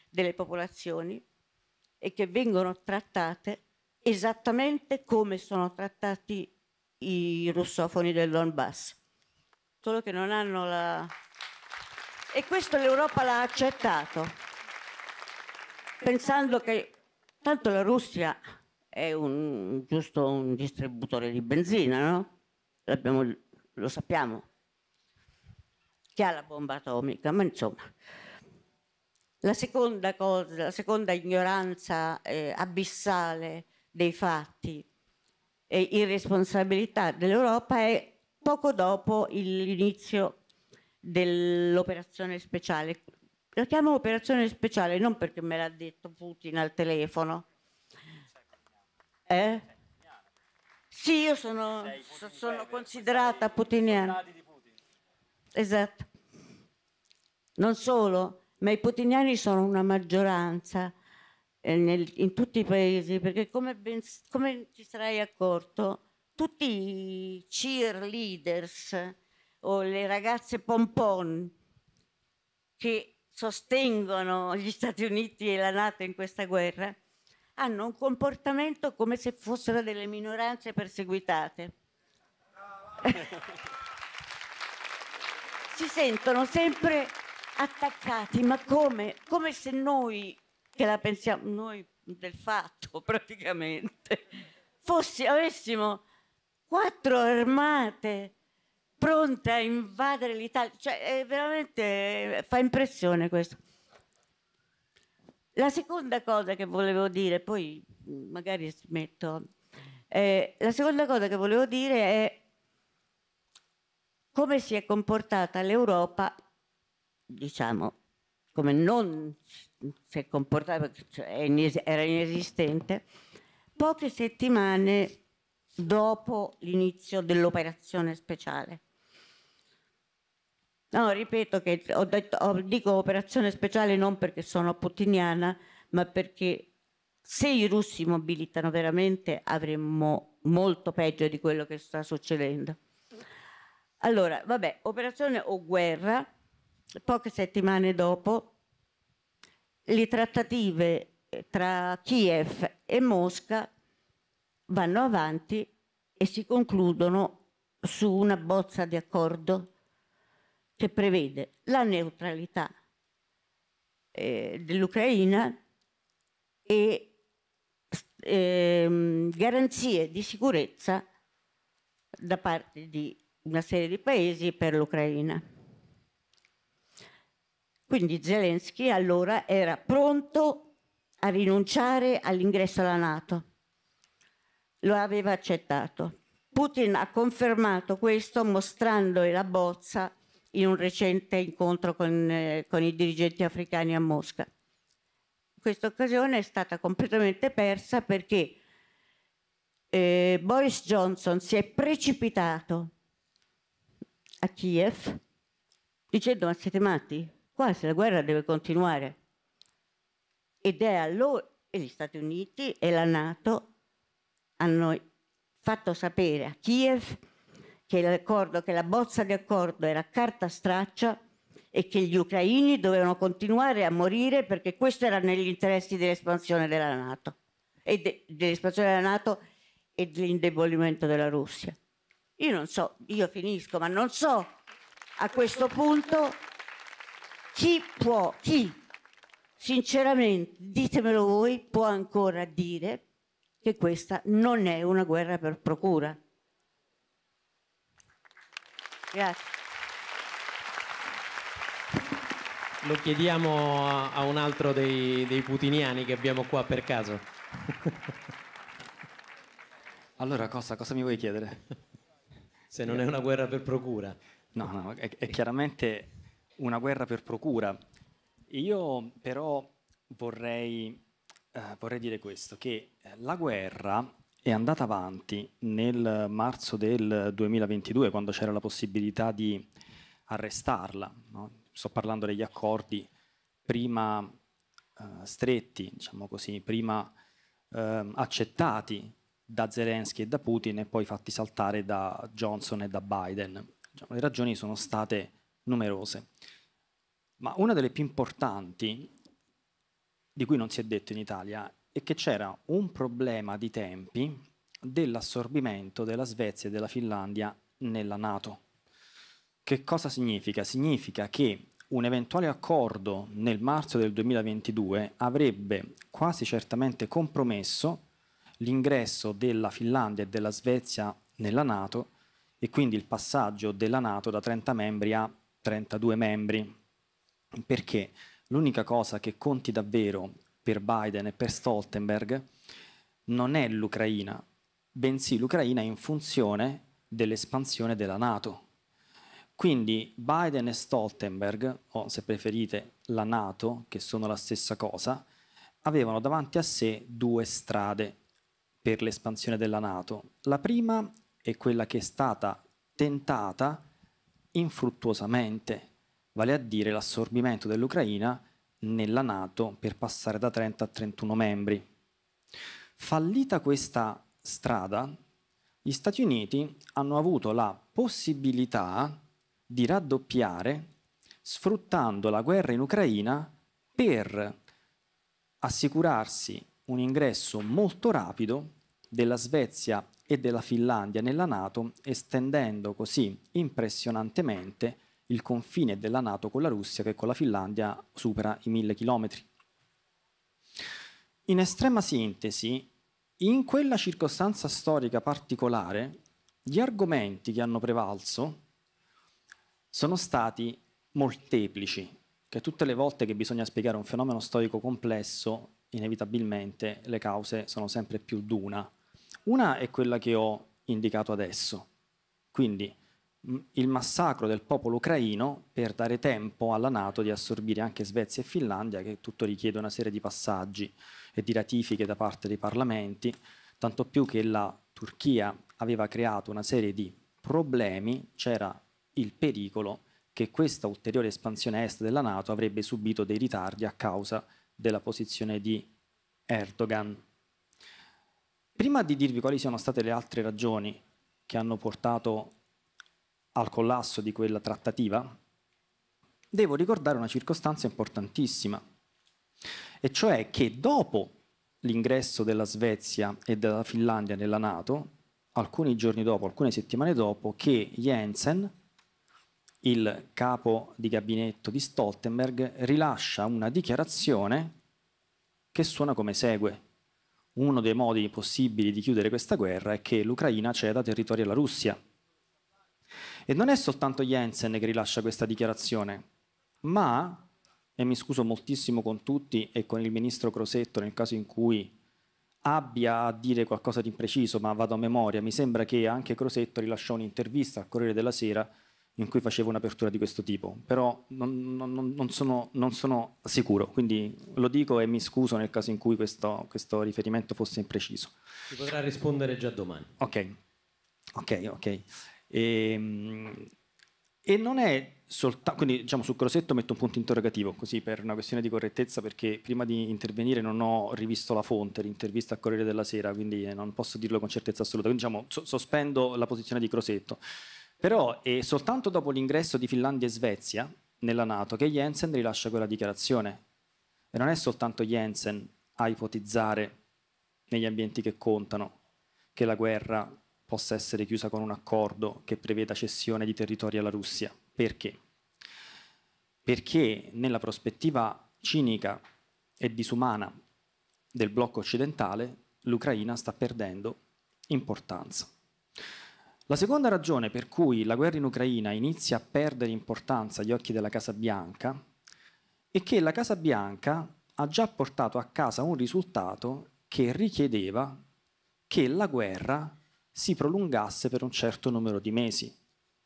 S7: delle popolazioni e che vengono trattate esattamente come sono trattati i russofoni del Donbass, solo che non hanno la... E questo l'Europa l'ha accettato, pensando che tanto la Russia è un, giusto un distributore di benzina, no? lo sappiamo, che ha la bomba atomica, ma insomma. La seconda cosa, la seconda ignoranza eh, abissale dei fatti e irresponsabilità dell'Europa è poco dopo l'inizio dell'operazione speciale. La chiamo operazione speciale non perché me l'ha detto Putin al telefono. Eh? Sì, io sono, sono considerata putiniana. Esatto. Non solo, ma i putiniani sono una maggioranza eh, nel, in tutti i paesi, perché come, ben, come ti sarai accorto, tutti i cheerleaders o le ragazze pompon che sostengono gli Stati Uniti e la Nato in questa guerra hanno un comportamento come se fossero delle minoranze perseguitate. si sentono sempre attaccati, ma come? Come se noi, che la pensiamo, noi del fatto praticamente, fossi, avessimo quattro armate pronte a invadere l'Italia. Cioè, veramente fa impressione questo. La seconda cosa che volevo dire, poi magari smetto, eh, la seconda cosa che volevo dire è come si è comportata l'Europa diciamo, come non si comportava, cioè era inesistente, poche settimane dopo l'inizio dell'operazione speciale. No, ripeto che ho detto, ho, dico operazione speciale non perché sono putiniana, ma perché se i russi mobilitano veramente avremmo molto peggio di quello che sta succedendo. Allora, vabbè, operazione o guerra, poche settimane dopo le trattative eh, tra Kiev e Mosca vanno avanti e si concludono su una bozza di accordo che prevede la neutralità eh, dell'Ucraina e eh, garanzie di sicurezza da parte di una serie di paesi per l'Ucraina. Quindi Zelensky allora era pronto a rinunciare all'ingresso alla Nato. Lo aveva accettato. Putin ha confermato questo mostrando la bozza in un recente incontro con, eh, con i dirigenti africani a Mosca. Questa occasione è stata completamente persa perché eh, Boris Johnson si è precipitato a Kiev dicendo ma siete matti? se la guerra deve continuare. Ed è allora e gli Stati Uniti e la Nato hanno fatto sapere a Kiev che, che la bozza di accordo era carta straccia e che gli ucraini dovevano continuare a morire perché questo era negli interessi dell'espansione della Nato e de, dell'espansione della Nato e dell'indebolimento della Russia. Io non so, io finisco, ma non so a questo punto chi può, chi sinceramente, ditemelo voi, può ancora dire che questa non è una guerra per procura? Grazie.
S4: Lo chiediamo a un altro dei, dei putiniani che abbiamo qua per caso. Allora, cosa, cosa mi vuoi chiedere?
S3: Se non è una guerra per procura. No, no, è, è chiaramente una guerra per procura. Io però vorrei, eh, vorrei dire questo, che eh, la guerra è andata avanti nel marzo del 2022, quando c'era la possibilità di arrestarla. No? Sto parlando degli accordi prima eh, stretti, diciamo così, prima eh, accettati da Zelensky e da Putin e poi fatti saltare da Johnson e da Biden. Diciamo, le ragioni sono state numerose. Ma una delle più importanti, di cui non si è detto in Italia, è che c'era un problema di tempi dell'assorbimento della Svezia e della Finlandia nella Nato. Che cosa significa? Significa che un eventuale accordo nel marzo del 2022 avrebbe quasi certamente compromesso l'ingresso della Finlandia e della Svezia nella Nato e quindi il passaggio della Nato da 30 membri a 32 membri, perché l'unica cosa che conti davvero per Biden e per Stoltenberg non è l'Ucraina, bensì l'Ucraina in funzione dell'espansione della Nato. Quindi Biden e Stoltenberg, o se preferite la Nato, che sono la stessa cosa, avevano davanti a sé due strade per l'espansione della Nato. La prima è quella che è stata tentata infruttuosamente, vale a dire l'assorbimento dell'Ucraina nella Nato per passare da 30 a 31 membri. Fallita questa strada, gli Stati Uniti hanno avuto la possibilità di raddoppiare sfruttando la guerra in Ucraina per assicurarsi un ingresso molto rapido della Svezia e della Finlandia nella Nato, estendendo così impressionantemente il confine della Nato con la Russia che con la Finlandia supera i mille chilometri. In estrema sintesi, in quella circostanza storica particolare, gli argomenti che hanno prevalso sono stati molteplici, che tutte le volte che bisogna spiegare un fenomeno storico complesso, inevitabilmente le cause sono sempre più d'una. Una è quella che ho indicato adesso, quindi mm, il massacro del popolo ucraino per dare tempo alla Nato di assorbire anche Svezia e Finlandia, che tutto richiede una serie di passaggi e di ratifiche da parte dei parlamenti, tanto più che la Turchia aveva creato una serie di problemi, c'era il pericolo che questa ulteriore espansione est della Nato avrebbe subito dei ritardi a causa della posizione di Erdogan Prima di dirvi quali siano state le altre ragioni che hanno portato al collasso di quella trattativa, devo ricordare una circostanza importantissima, e cioè che dopo l'ingresso della Svezia e della Finlandia nella Nato, alcuni giorni dopo, alcune settimane dopo, che Jensen, il capo di gabinetto di Stoltenberg, rilascia una dichiarazione che suona come segue uno dei modi possibili di chiudere questa guerra è che l'Ucraina ceda territori alla Russia. E non è soltanto Jensen che rilascia questa dichiarazione, ma, e mi scuso moltissimo con tutti e con il ministro Crosetto nel caso in cui abbia a dire qualcosa di impreciso, ma vado a memoria, mi sembra che anche Crosetto rilasciò un'intervista al Corriere della Sera in cui facevo un'apertura di questo tipo, però non, non, non, sono, non, sono, sicuro, quindi lo dico e mi scuso nel caso in cui questo, questo riferimento fosse impreciso.
S4: Si potrà rispondere già domani.
S3: Ok, ok, ok. E, ehm, e non è soltanto, quindi diciamo sul Crosetto metto un punto interrogativo, così per una questione di correttezza, perché prima di intervenire non ho rivisto la fonte, l'intervista a Corriere della Sera, quindi eh, non posso dirlo con certezza assoluta, quindi diciamo sospendo la posizione di Crosetto. Però è soltanto dopo l'ingresso di Finlandia e Svezia nella Nato che Jensen rilascia quella dichiarazione. E non è soltanto Jensen a ipotizzare negli ambienti che contano che la guerra possa essere chiusa con un accordo che preveda cessione di territori alla Russia. Perché? Perché nella prospettiva cinica e disumana del blocco occidentale l'Ucraina sta perdendo importanza. La seconda ragione per cui la guerra in Ucraina inizia a perdere importanza agli occhi della Casa Bianca è che la Casa Bianca ha già portato a casa un risultato che richiedeva che la guerra si prolungasse per un certo numero di mesi,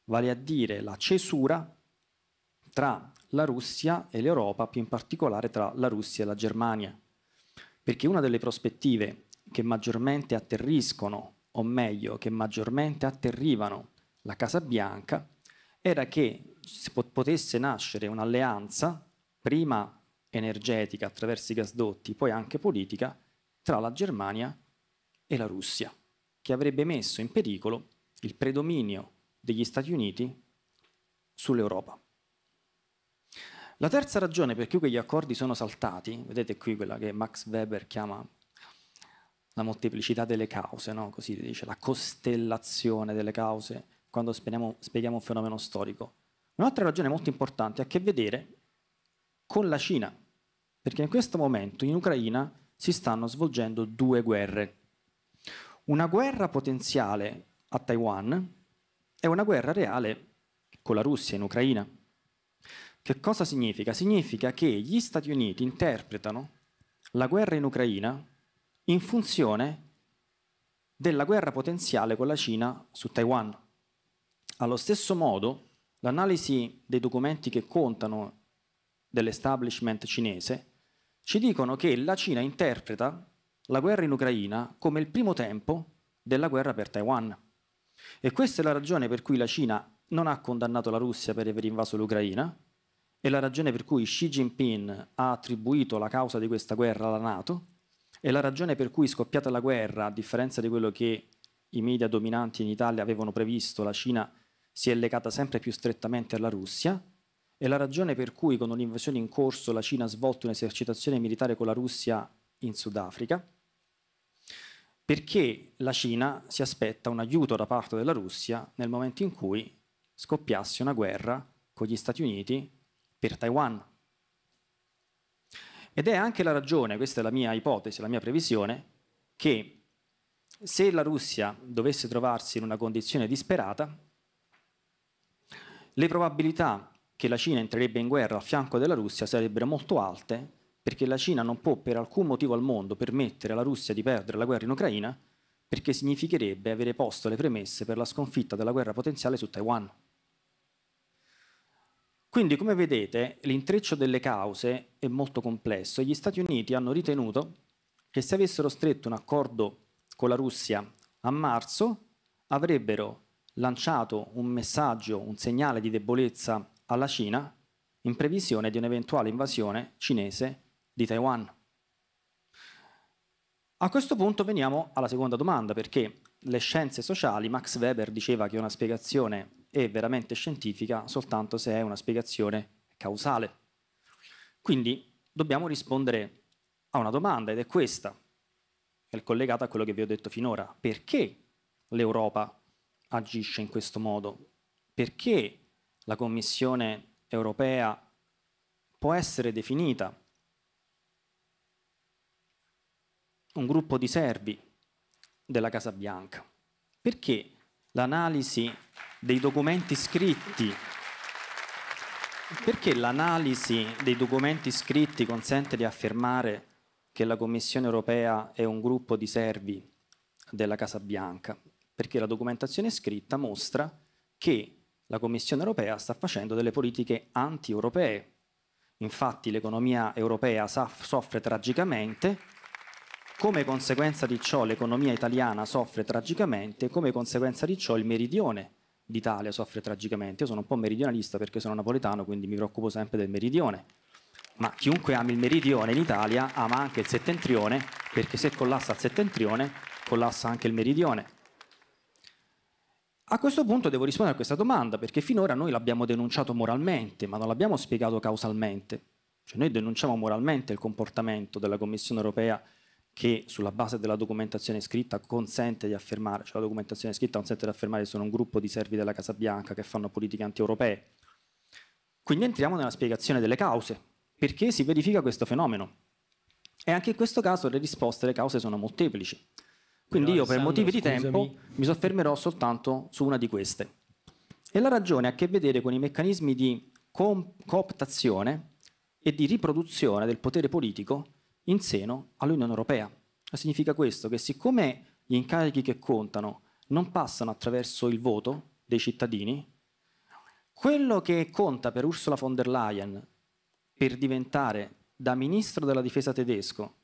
S3: vale a dire la cesura tra la Russia e l'Europa, più in particolare tra la Russia e la Germania. Perché una delle prospettive che maggiormente atterriscono o meglio che maggiormente atterrivano la Casa Bianca, era che si potesse nascere un'alleanza, prima energetica attraverso i gasdotti, poi anche politica, tra la Germania e la Russia, che avrebbe messo in pericolo il predominio degli Stati Uniti sull'Europa. La terza ragione per cui quegli accordi sono saltati, vedete qui quella che Max Weber chiama la molteplicità delle cause, no? così dice, la costellazione delle cause quando spieghiamo, spieghiamo un fenomeno storico. Un'altra ragione molto importante ha a che vedere con la Cina, perché in questo momento in Ucraina si stanno svolgendo due guerre. Una guerra potenziale a Taiwan e una guerra reale con la Russia in Ucraina. Che cosa significa? Significa che gli Stati Uniti interpretano la guerra in Ucraina in funzione della guerra potenziale con la Cina su Taiwan. Allo stesso modo, l'analisi dei documenti che contano dell'establishment cinese ci dicono che la Cina interpreta la guerra in Ucraina come il primo tempo della guerra per Taiwan. E questa è la ragione per cui la Cina non ha condannato la Russia per aver invaso l'Ucraina e la ragione per cui Xi Jinping ha attribuito la causa di questa guerra alla Nato e la ragione per cui scoppiata la guerra, a differenza di quello che i media dominanti in Italia avevano previsto, la Cina si è legata sempre più strettamente alla Russia, e la ragione per cui con un'invasione in corso la Cina ha svolto un'esercitazione militare con la Russia in Sudafrica, perché la Cina si aspetta un aiuto da parte della Russia nel momento in cui scoppiasse una guerra con gli Stati Uniti per Taiwan. Ed è anche la ragione, questa è la mia ipotesi, la mia previsione, che se la Russia dovesse trovarsi in una condizione disperata, le probabilità che la Cina entrerebbe in guerra a fianco della Russia sarebbero molto alte, perché la Cina non può per alcun motivo al mondo permettere alla Russia di perdere la guerra in Ucraina, perché significherebbe avere posto le premesse per la sconfitta della guerra potenziale su Taiwan. Quindi, come vedete, l'intreccio delle cause è molto complesso e gli Stati Uniti hanno ritenuto che se avessero stretto un accordo con la Russia a marzo, avrebbero lanciato un messaggio, un segnale di debolezza alla Cina in previsione di un'eventuale invasione cinese di Taiwan. A questo punto veniamo alla seconda domanda, perché le scienze sociali, Max Weber diceva che una spiegazione è veramente scientifica soltanto se è una spiegazione causale. Quindi dobbiamo rispondere a una domanda ed è questa, è collegata a quello che vi ho detto finora. Perché l'Europa agisce in questo modo? Perché la Commissione europea può essere definita un gruppo di servi della Casa Bianca? Perché l'analisi dei documenti scritti. Perché l'analisi dei documenti scritti consente di affermare che la Commissione europea è un gruppo di servi della Casa Bianca? Perché la documentazione scritta mostra che la Commissione europea sta facendo delle politiche anti-europee. Infatti l'economia europea soffre tragicamente, come conseguenza di ciò l'economia italiana soffre tragicamente, come conseguenza di ciò il meridione l'Italia soffre tragicamente. Io sono un po' meridionalista perché sono napoletano, quindi mi preoccupo sempre del meridione. Ma chiunque ami il meridione in Italia ama anche il settentrione, perché se collassa il settentrione, collassa anche il meridione. A questo punto devo rispondere a questa domanda, perché finora noi l'abbiamo denunciato moralmente, ma non l'abbiamo spiegato causalmente. Cioè noi denunciamo moralmente il comportamento della Commissione europea che sulla base della documentazione scritta consente di affermare, cioè la documentazione scritta consente di affermare che sono un gruppo di servi della Casa Bianca che fanno politiche anti-europee. Quindi entriamo nella spiegazione delle cause, perché si verifica questo fenomeno. E anche in questo caso le risposte alle cause sono molteplici. Quindi Però, io per motivi di scusami. tempo mi soffermerò soltanto su una di queste. E la ragione ha a che vedere con i meccanismi di cooptazione e di riproduzione del potere politico in seno all'Unione Europea. Significa questo, che siccome gli incarichi che contano non passano attraverso il voto dei cittadini, quello che conta per Ursula von der Leyen per diventare da ministro della difesa tedesco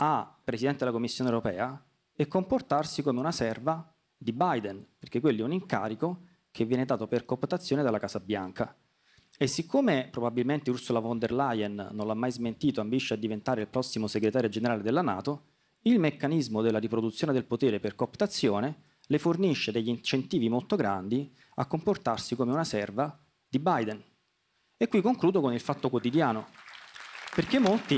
S3: a presidente della Commissione europea è comportarsi come una serva di Biden, perché quello è un incarico che viene dato per cooptazione dalla Casa Bianca. E siccome probabilmente Ursula von der Leyen non l'ha mai smentito, ambisce a diventare il prossimo segretario generale della Nato, il meccanismo della riproduzione del potere per cooptazione le fornisce degli incentivi molto grandi a comportarsi come una serva di Biden. E qui concludo con il fatto quotidiano, perché molti,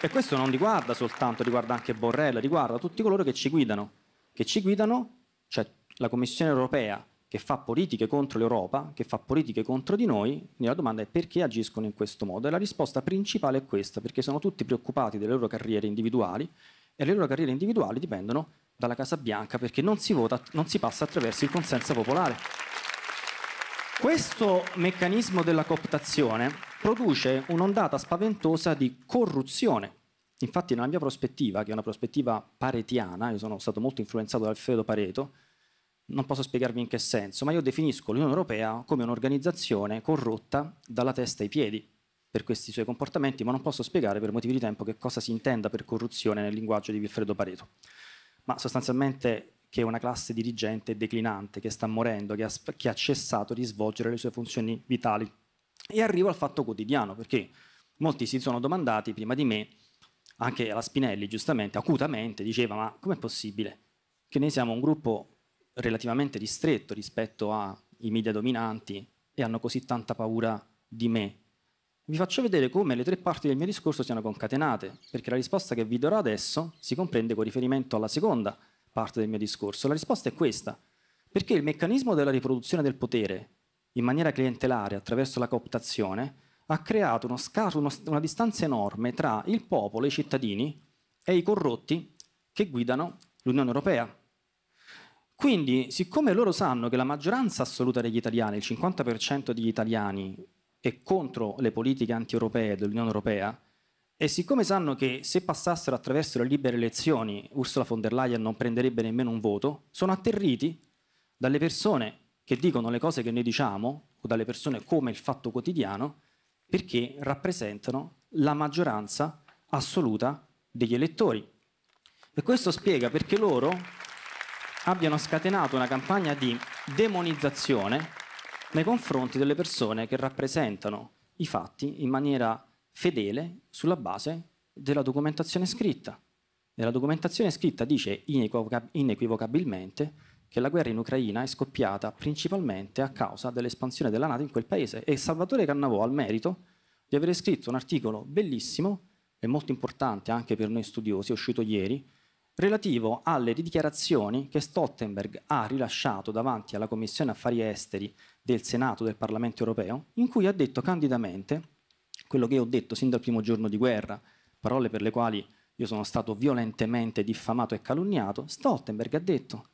S3: e questo non riguarda soltanto, riguarda anche Borrell, riguarda tutti coloro che ci guidano, che ci guidano, cioè la Commissione europea, che fa politiche contro l'Europa, che fa politiche contro di noi, la domanda è perché agiscono in questo modo? E la risposta principale è questa, perché sono tutti preoccupati delle loro carriere individuali e le loro carriere individuali dipendono dalla Casa Bianca perché non si vota, non si passa attraverso il consenso popolare. Questo meccanismo della cooptazione produce un'ondata spaventosa di corruzione. Infatti nella mia prospettiva, che è una prospettiva paretiana, io sono stato molto influenzato da Alfredo Pareto, non posso spiegarvi in che senso, ma io definisco l'Unione Europea come un'organizzazione corrotta dalla testa ai piedi per questi suoi comportamenti, ma non posso spiegare per motivi di tempo che cosa si intenda per corruzione nel linguaggio di Vilfredo Pareto. Ma sostanzialmente che è una classe dirigente declinante, che sta morendo, che ha, che ha, cessato di svolgere le sue funzioni vitali. E arrivo al fatto quotidiano, perché molti si sono domandati prima di me, anche alla Spinelli giustamente, acutamente, diceva ma com'è possibile che noi siamo un gruppo relativamente ristretto rispetto ai media dominanti e hanno così tanta paura di me. Vi faccio vedere come le tre parti del mio discorso siano concatenate, perché la risposta che vi darò adesso si comprende con riferimento alla seconda parte del mio discorso. La risposta è questa, perché il meccanismo della riproduzione del potere in maniera clientelare attraverso la cooptazione ha creato uno scarso, uno, una distanza enorme tra il popolo, i cittadini e i corrotti che guidano l'Unione Europea. Quindi, siccome loro sanno che la maggioranza assoluta degli italiani, il 50% degli italiani, è contro le politiche anti-europee dell'Unione Europea, e siccome sanno che se passassero attraverso le libere elezioni Ursula von der Leyen non prenderebbe nemmeno un voto, sono atterriti dalle persone che dicono le cose che noi diciamo, o dalle persone come il fatto quotidiano, perché rappresentano la maggioranza assoluta degli elettori. E questo spiega perché loro abbiano scatenato una campagna di demonizzazione nei confronti delle persone che rappresentano i fatti in maniera fedele sulla base della documentazione scritta. Nella documentazione scritta dice inequivocabilmente che la guerra in Ucraina è scoppiata principalmente a causa dell'espansione della Nato in quel paese e Salvatore Cannavò ha il merito di aver scritto un articolo bellissimo e molto importante anche per noi studiosi, è uscito ieri, relativo alle dichiarazioni che Stoltenberg ha rilasciato davanti alla Commissione Affari Esteri del Senato del Parlamento Europeo, in cui ha detto candidamente quello che ho detto sin dal primo giorno di guerra, parole per le quali io sono stato violentemente diffamato e calunniato, Stoltenberg ha detto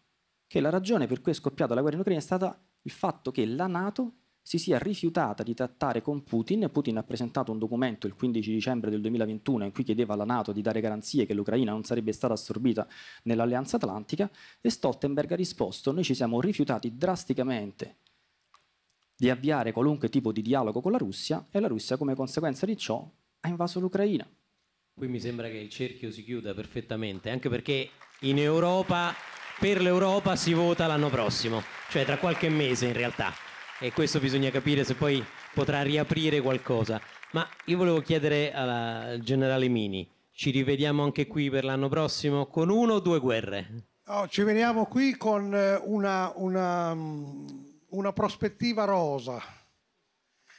S3: che la ragione per cui è scoppiata la guerra in Ucraina è stata il fatto che la Nato si sia rifiutata di trattare con Putin. Putin ha presentato un documento il 15 dicembre del 2021 in cui chiedeva alla Nato di dare garanzie che l'Ucraina non sarebbe stata assorbita nell'Alleanza Atlantica e Stoltenberg ha risposto noi ci siamo rifiutati drasticamente di avviare qualunque tipo di dialogo con la Russia e la Russia come conseguenza di ciò ha invaso l'Ucraina.
S4: Qui mi sembra che il cerchio si chiuda perfettamente, anche perché in Europa, per l'Europa si vota l'anno prossimo, cioè tra qualche mese in realtà e questo bisogna capire se poi potrà riaprire qualcosa. Ma io volevo chiedere alla, al generale Mini, ci rivediamo anche qui per l'anno prossimo con uno o due guerre?
S2: No, ci veniamo qui con eh, una, una, una prospettiva rosa,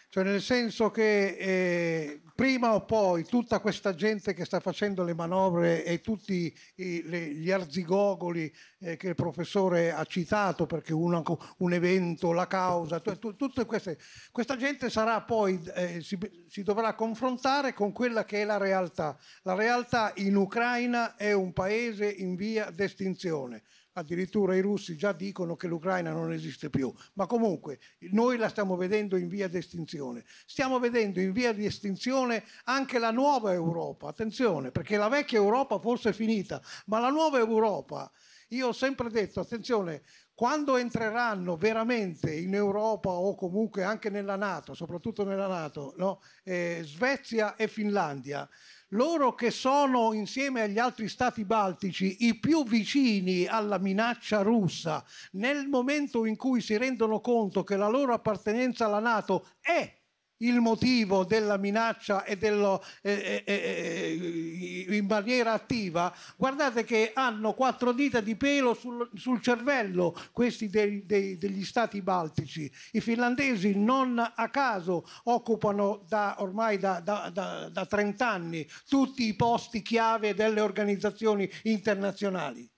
S2: cioè nel senso che eh, prima o poi tutta questa gente che sta facendo le manovre e tutti i, le, gli arzigogoli eh, che il professore ha citato, perché una, un evento, la causa, tu, tu, tutte queste, questa gente sarà poi, eh, si, si dovrà confrontare con quella che è la realtà. La realtà in Ucraina è un paese in via d'estinzione addirittura i russi già dicono che l'Ucraina non esiste più, ma comunque noi la stiamo vedendo in via di estinzione. Stiamo vedendo in via di estinzione anche la nuova Europa, attenzione, perché la vecchia Europa forse è finita, ma la nuova Europa, io ho sempre detto, attenzione, quando entreranno veramente in Europa o comunque anche nella Nato, soprattutto nella Nato, no? eh, Svezia e Finlandia, loro che sono insieme agli altri stati baltici i più vicini alla minaccia russa, nel momento in cui si rendono conto che la loro appartenenza alla Nato è il motivo della minaccia e dello, eh, eh, eh, eh, in maniera attiva, guardate che hanno quattro dita di pelo sul, sul cervello questi dei, dei, degli stati baltici. I finlandesi non a caso occupano da, ormai da, da, da 30 anni tutti i posti chiave delle organizzazioni internazionali.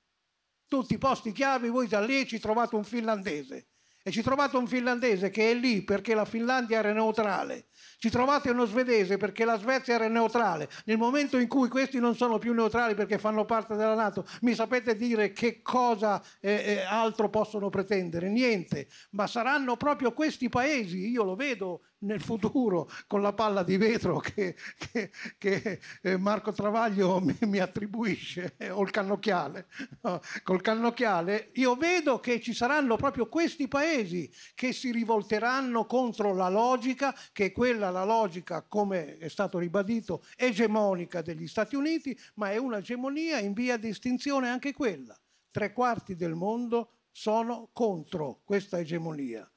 S2: Tutti i posti chiave, voi da lì ci trovate un finlandese e ci trovate un finlandese che è lì perché la Finlandia era neutrale, ci trovate uno svedese perché la Svezia era neutrale, nel momento in cui questi non sono più neutrali perché fanno parte della Nato, mi sapete dire che cosa eh, eh altro possono pretendere? Niente, ma saranno proprio questi paesi, io lo vedo nel futuro con la palla di vetro che, che, che eh, Marco Travaglio mi, mi, attribuisce, eh, o il cannocchiale. No, col cannocchiale, io vedo che ci saranno proprio questi paesi che si rivolteranno contro la logica, che è quella la logica, come è stato ribadito, egemonica degli Stati Uniti, ma è un'egemonia in via di estinzione anche quella. Tre quarti del mondo sono contro questa egemonia.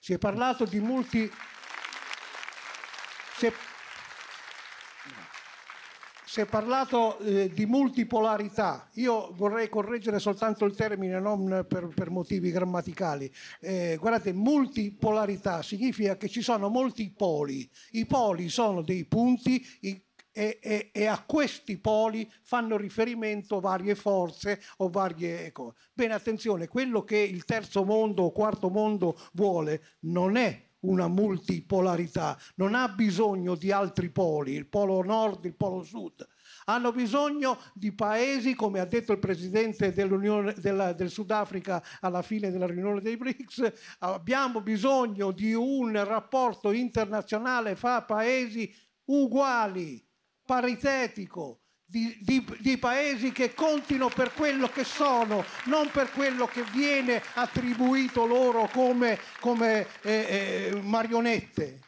S2: Si è parlato di multi si è, si è parlato eh, di multipolarità, io vorrei correggere soltanto il termine, non per, per motivi grammaticali. Eh, guardate, multipolarità significa che ci sono molti poli, i poli sono dei punti, i, e, e, e, a questi poli fanno riferimento varie forze o varie cose. Ecco. Bene, attenzione, quello che il terzo mondo o quarto mondo vuole non è una multipolarità, non ha bisogno di altri poli, il polo nord, il polo sud, hanno bisogno di paesi, come ha detto il presidente della, del Sudafrica alla fine della riunione dei BRICS, abbiamo bisogno di un rapporto internazionale fra paesi uguali, paritetico, di, di, di, paesi che contino per quello che sono, non per quello che viene attribuito loro come, come eh, eh, marionette.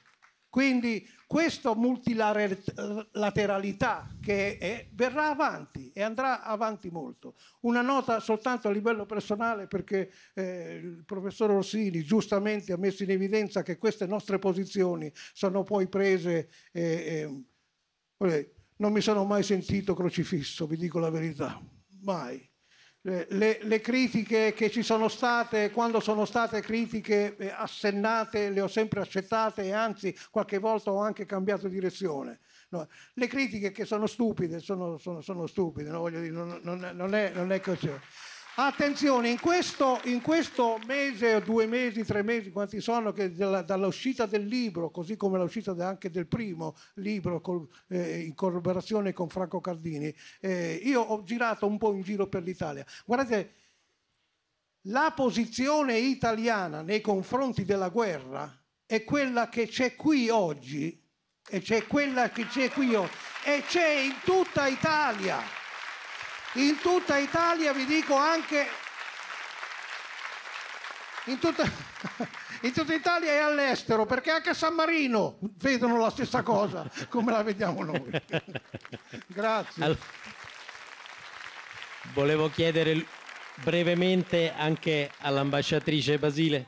S2: Quindi questa multilateralità che è, verrà avanti e andrà avanti molto. Una nota soltanto a livello personale perché eh, il professor Rossini giustamente ha messo in evidenza che queste nostre posizioni sono poi prese eh, eh, non mi sono mai sentito crocifisso, vi dico la verità, mai. Le, le, critiche che ci sono state, quando sono state critiche eh, assennate, le ho sempre accettate e anzi qualche volta ho anche cambiato direzione. No, le critiche che sono stupide sono, sono, sono stupide, no? Voglio dire, non, non, non è, non è così. Attenzione, in questo, in questo mese, due mesi, tre mesi, quanti sono, che dalla, dall'uscita del libro, così come l'uscita anche del primo libro col, eh, in collaborazione con Franco Cardini, eh, io ho girato un po' in giro per l'Italia. Guardate, la posizione italiana nei confronti della guerra è quella che c'è qui oggi, e c'è quella che c'è qui oggi, e c'è in tutta Italia in tutta Italia, vi dico anche... In tutta, in tutta Italia e all'estero, perché anche a San Marino vedono la stessa cosa come la vediamo noi. Grazie. Allora,
S4: volevo chiedere brevemente anche all'ambasciatrice Basile.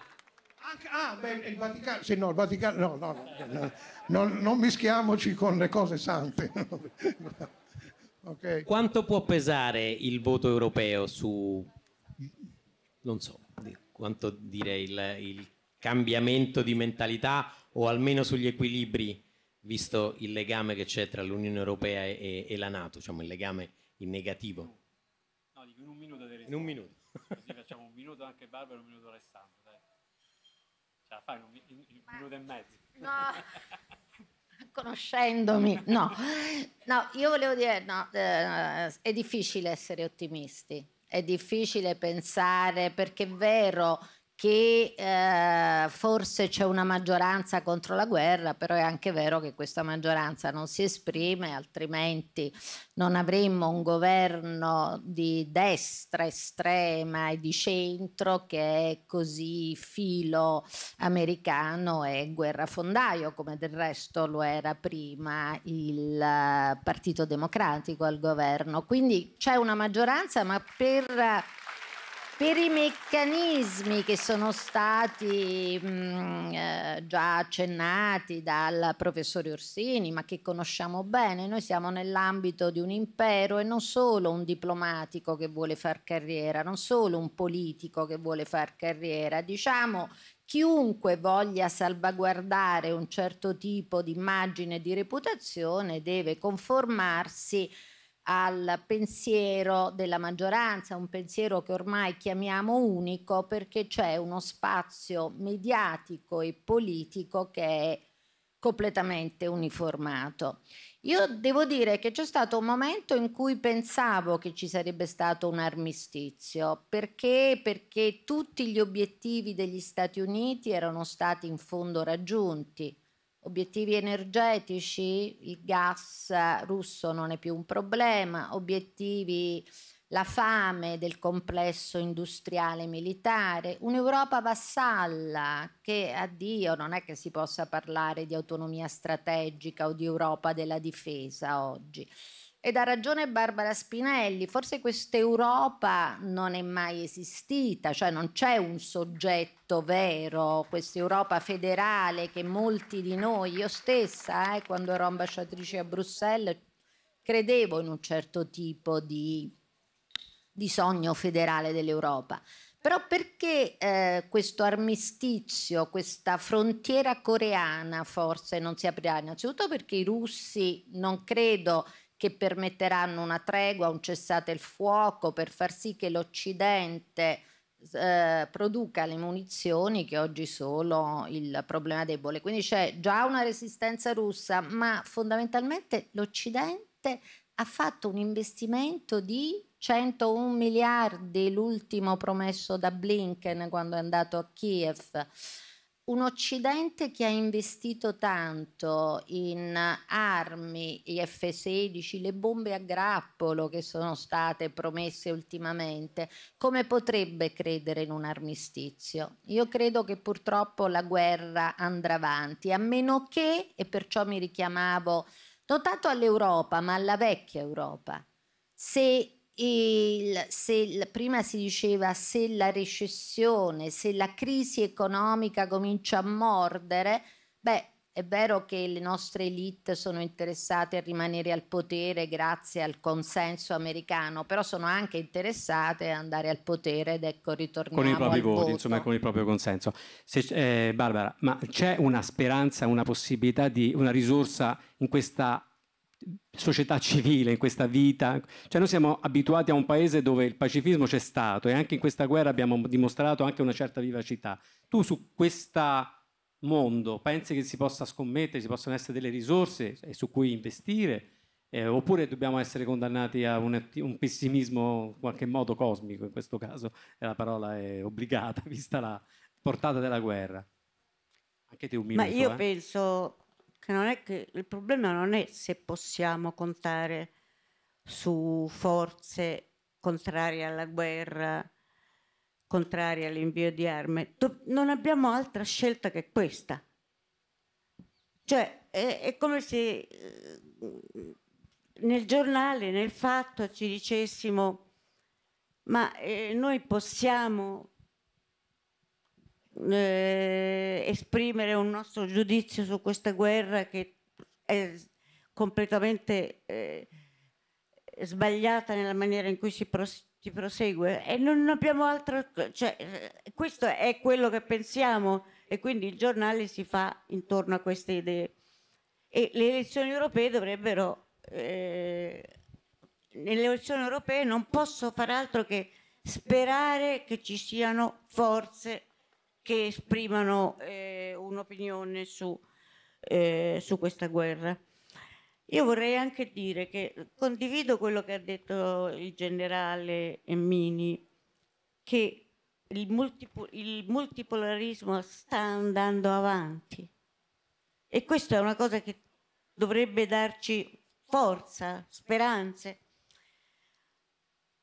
S2: ah, beh, il Vaticano, sì, no, il Vaticano, no, no, no, no non mischiamoci con le cose sante. Okay.
S4: Quanto può pesare il voto europeo su, non so, quanto dire il, il cambiamento di mentalità o almeno sugli equilibri, visto il legame che c'è tra l'Unione Europea e, e, la Nato, diciamo il legame in negativo?
S5: No, dico in un minuto. In un minuto. Così facciamo un minuto anche Barbara e un minuto Alessandro. Dai. Cioè, fai un, un, un minuto e mezzo.
S6: No. conoscendomi, no. No, io volevo dire, no, eh, è difficile essere ottimisti, è difficile pensare perché è vero che eh, forse c'è una maggioranza contro la guerra, però è anche vero che questa maggioranza non si esprime, altrimenti non avremmo un governo di destra estrema e di centro che è così filo americano e guerrafondaio, come del resto lo era prima il eh, Partito Democratico al governo. Quindi c'è una maggioranza, ma per per i meccanismi che sono stati mh, mm, eh, già accennati dal professore Orsini, ma che conosciamo bene, noi siamo nell'ambito di un impero e non solo un diplomatico che vuole far carriera, non solo un politico che vuole far carriera, diciamo chiunque voglia salvaguardare un certo tipo di immagine e di reputazione deve conformarsi a al pensiero della maggioranza, un pensiero che ormai chiamiamo unico perché c'è uno spazio mediatico e politico che è completamente uniformato. Io devo dire che c'è stato un momento in cui pensavo che ci sarebbe stato un armistizio, perché? perché tutti gli obiettivi degli Stati Uniti erano stati in fondo raggiunti Obiettivi energetici, il gas russo non è più un problema, obiettivi la fame del complesso industriale militare, un'Europa vassalla che addio non è che si possa parlare di autonomia strategica o di Europa della difesa oggi. Ed ha ragione Barbara Spinelli, forse questa Europa non è mai esistita, cioè non c'è un soggetto vero, questa Europa federale che molti di noi, io stessa, eh, quando ero ambasciatrice a Bruxelles, credevo in un certo tipo di, di sogno federale dell'Europa. Però perché eh, questo armistizio, questa frontiera coreana forse non si aprirà? Innanzitutto perché i russi non credo che permetteranno una tregua, un cessate il fuoco per far sì che l'Occidente eh, produca le munizioni che oggi sono il problema debole. Quindi c'è già una resistenza russa, ma fondamentalmente l'Occidente ha fatto un investimento di 101 miliardi, l'ultimo promesso da Blinken quando è andato a Kiev un Occidente che ha investito tanto in armi, gli F-16, le bombe a grappolo che sono state promesse ultimamente, come potrebbe credere in un armistizio? Io credo che purtroppo la guerra andrà avanti, a meno che, e perciò mi richiamavo non tanto all'Europa, ma alla vecchia Europa, se il, se, prima si diceva se la recessione, se la crisi economica comincia a mordere, beh, è vero che le nostre elite sono interessate a rimanere al potere grazie al consenso americano, però sono anche interessate ad andare al potere ed ecco ritorniamo Con i propri voti, voto. insomma
S5: con il proprio consenso. Se, eh, Barbara, ma c'è una speranza, una possibilità di una risorsa in questa società civile, in questa vita. Cioè noi siamo abituati a un paese dove il pacifismo c'è stato e anche in questa guerra abbiamo dimostrato anche una certa vivacità. Tu su questo mondo pensi che si possa scommettere, ci possono essere delle risorse su cui investire? Eh, oppure dobbiamo essere condannati a un, un, pessimismo in qualche modo cosmico, in questo caso eh, la parola è obbligata, vista la portata della guerra. Anche te un minuto. Ma io eh.
S7: penso che che, il problema non è se possiamo contare su forze contrarie alla guerra, contrarie all'invio di armi. non abbiamo altra scelta che questa. Cioè, è, è come se eh, nel giornale, nel fatto, ci dicessimo ma eh, noi possiamo eh, esprimere un nostro giudizio su questa guerra che è completamente eh, sbagliata nella maniera in cui si, pros prosegue e non abbiamo altro, cioè, questo è quello che pensiamo e quindi il giornale si fa intorno a queste idee e le elezioni europee dovrebbero eh, nelle elezioni europee non posso far altro che sperare che ci siano forze che esprimano eh, un'opinione su, eh, su, questa guerra. Io vorrei anche dire che condivido quello che ha detto il generale Emmini, che il, multipol il multipolarismo sta andando avanti e questa è una cosa che dovrebbe darci forza, speranze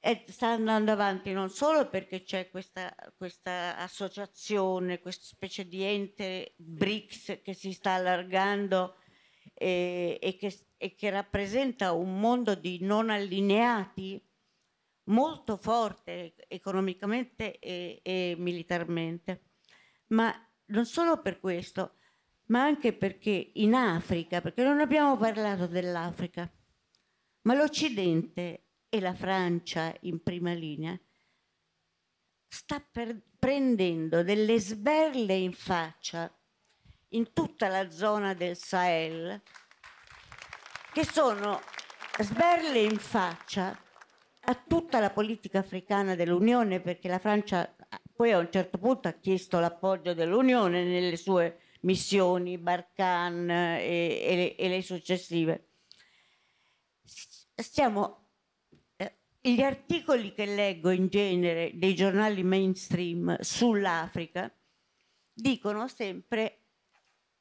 S7: e sta andando avanti non solo perché c'è questa, questa, associazione, questa specie di ente BRICS che si sta allargando e, e, che, e che rappresenta un mondo di non allineati molto forte economicamente e, e militarmente, ma non solo per questo, ma anche perché in Africa, perché non abbiamo parlato dell'Africa, ma l'Occidente e la Francia in prima linea, sta per, prendendo delle sberle in faccia in tutta la zona del Sahel, che sono sberle in faccia a tutta la politica africana dell'Unione, perché la Francia poi a un certo punto ha chiesto l'appoggio dell'Unione nelle sue missioni, Barkan e, e, e le successive. Stiamo gli articoli che leggo in genere dei giornali mainstream sull'Africa dicono sempre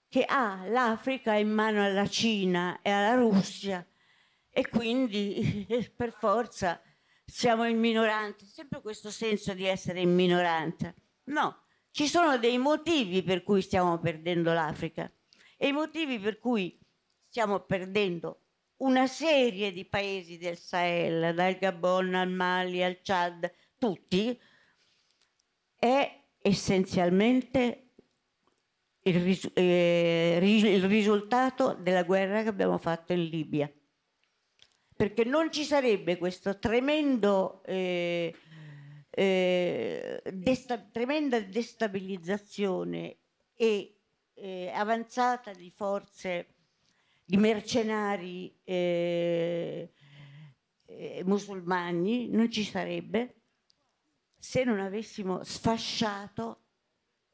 S7: che ah, l'Africa è in mano alla Cina e alla Russia e quindi per forza siamo in minoranza, sempre questo senso di essere in minoranza. No, ci sono dei motivi per cui stiamo perdendo l'Africa e i motivi per cui stiamo perdendo una serie di paesi del Sahel, dal Gabon al Mali al Chad, tutti, è essenzialmente il, eh, ris- eh, il, risultato della guerra che abbiamo fatto in Libia. Perché non ci sarebbe questa tremendo, eh, eh, desta- tremenda destabilizzazione e eh, avanzata di forze di mercenari eh, eh, musulmani non ci sarebbe se non avessimo sfasciato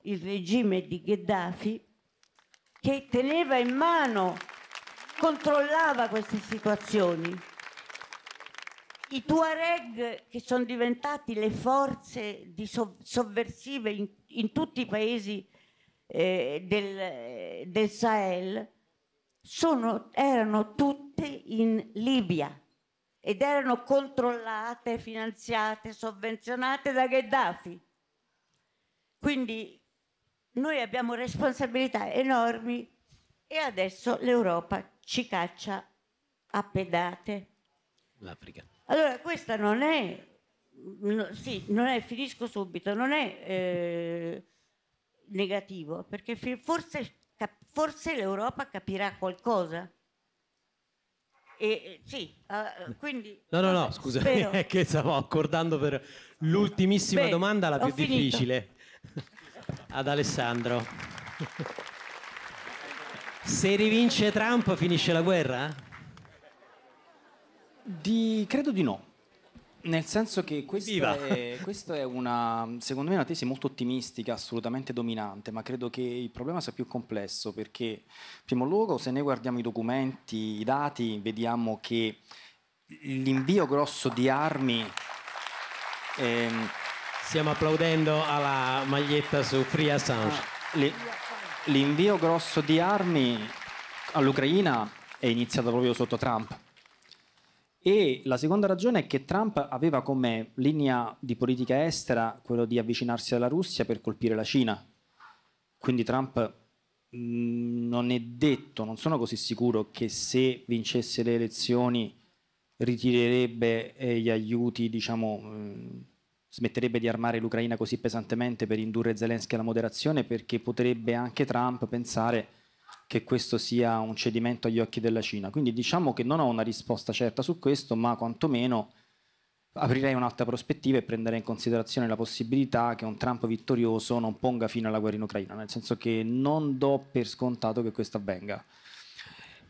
S7: il regime di Gheddafi che teneva in mano, controllava queste situazioni. I Tuareg che sono diventati le forze di sov- sovversive in, in, tutti i paesi eh, del, del Sahel, sono, erano tutte in Libia ed erano controllate, finanziate, sovvenzionate da Gheddafi. Quindi noi abbiamo responsabilità enormi e adesso l'Europa ci caccia a pedate. L'Africa. Allora questa non è, no, sì, non è, finisco subito, non è eh, negativo, perché forse forse l'Europa capirà qualcosa. E, sì, uh, quindi... No, no, no, scusa, è
S4: che stavo accordando per l'ultimissima Beh, domanda, la più difficile, ad Alessandro. Se rivince Trump finisce la guerra? Di... Credo di no. Nel
S3: senso che questa è, questa è, una, secondo me, una tesi molto ottimistica, assolutamente dominante, ma credo che il problema sia più complesso perché, in primo luogo, se noi guardiamo i documenti, i dati, vediamo che l'invio grosso di armi...
S4: Ehm, Stiamo applaudendo alla maglietta su Free Assange. Ah, l'invio grosso di armi all'Ucraina è
S3: iniziato proprio sotto Trump e la seconda ragione è che Trump aveva come linea di politica estera quello di avvicinarsi alla Russia per colpire la Cina. Quindi Trump mm, non è detto, non sono così sicuro che se vincesse le elezioni ritirerebbe eh, gli aiuti, diciamo, mm, smetterebbe di armare l'Ucraina così pesantemente per indurre Zelensky alla moderazione perché potrebbe anche Trump pensare che questo sia un cedimento agli occhi della Cina. Quindi diciamo che non ho una risposta certa su questo, ma quantomeno aprirei un'altra prospettiva e prenderei in considerazione la possibilità che un Trump vittorioso non ponga fine alla guerra in Ucraina, nel senso che non do per scontato che questo avvenga.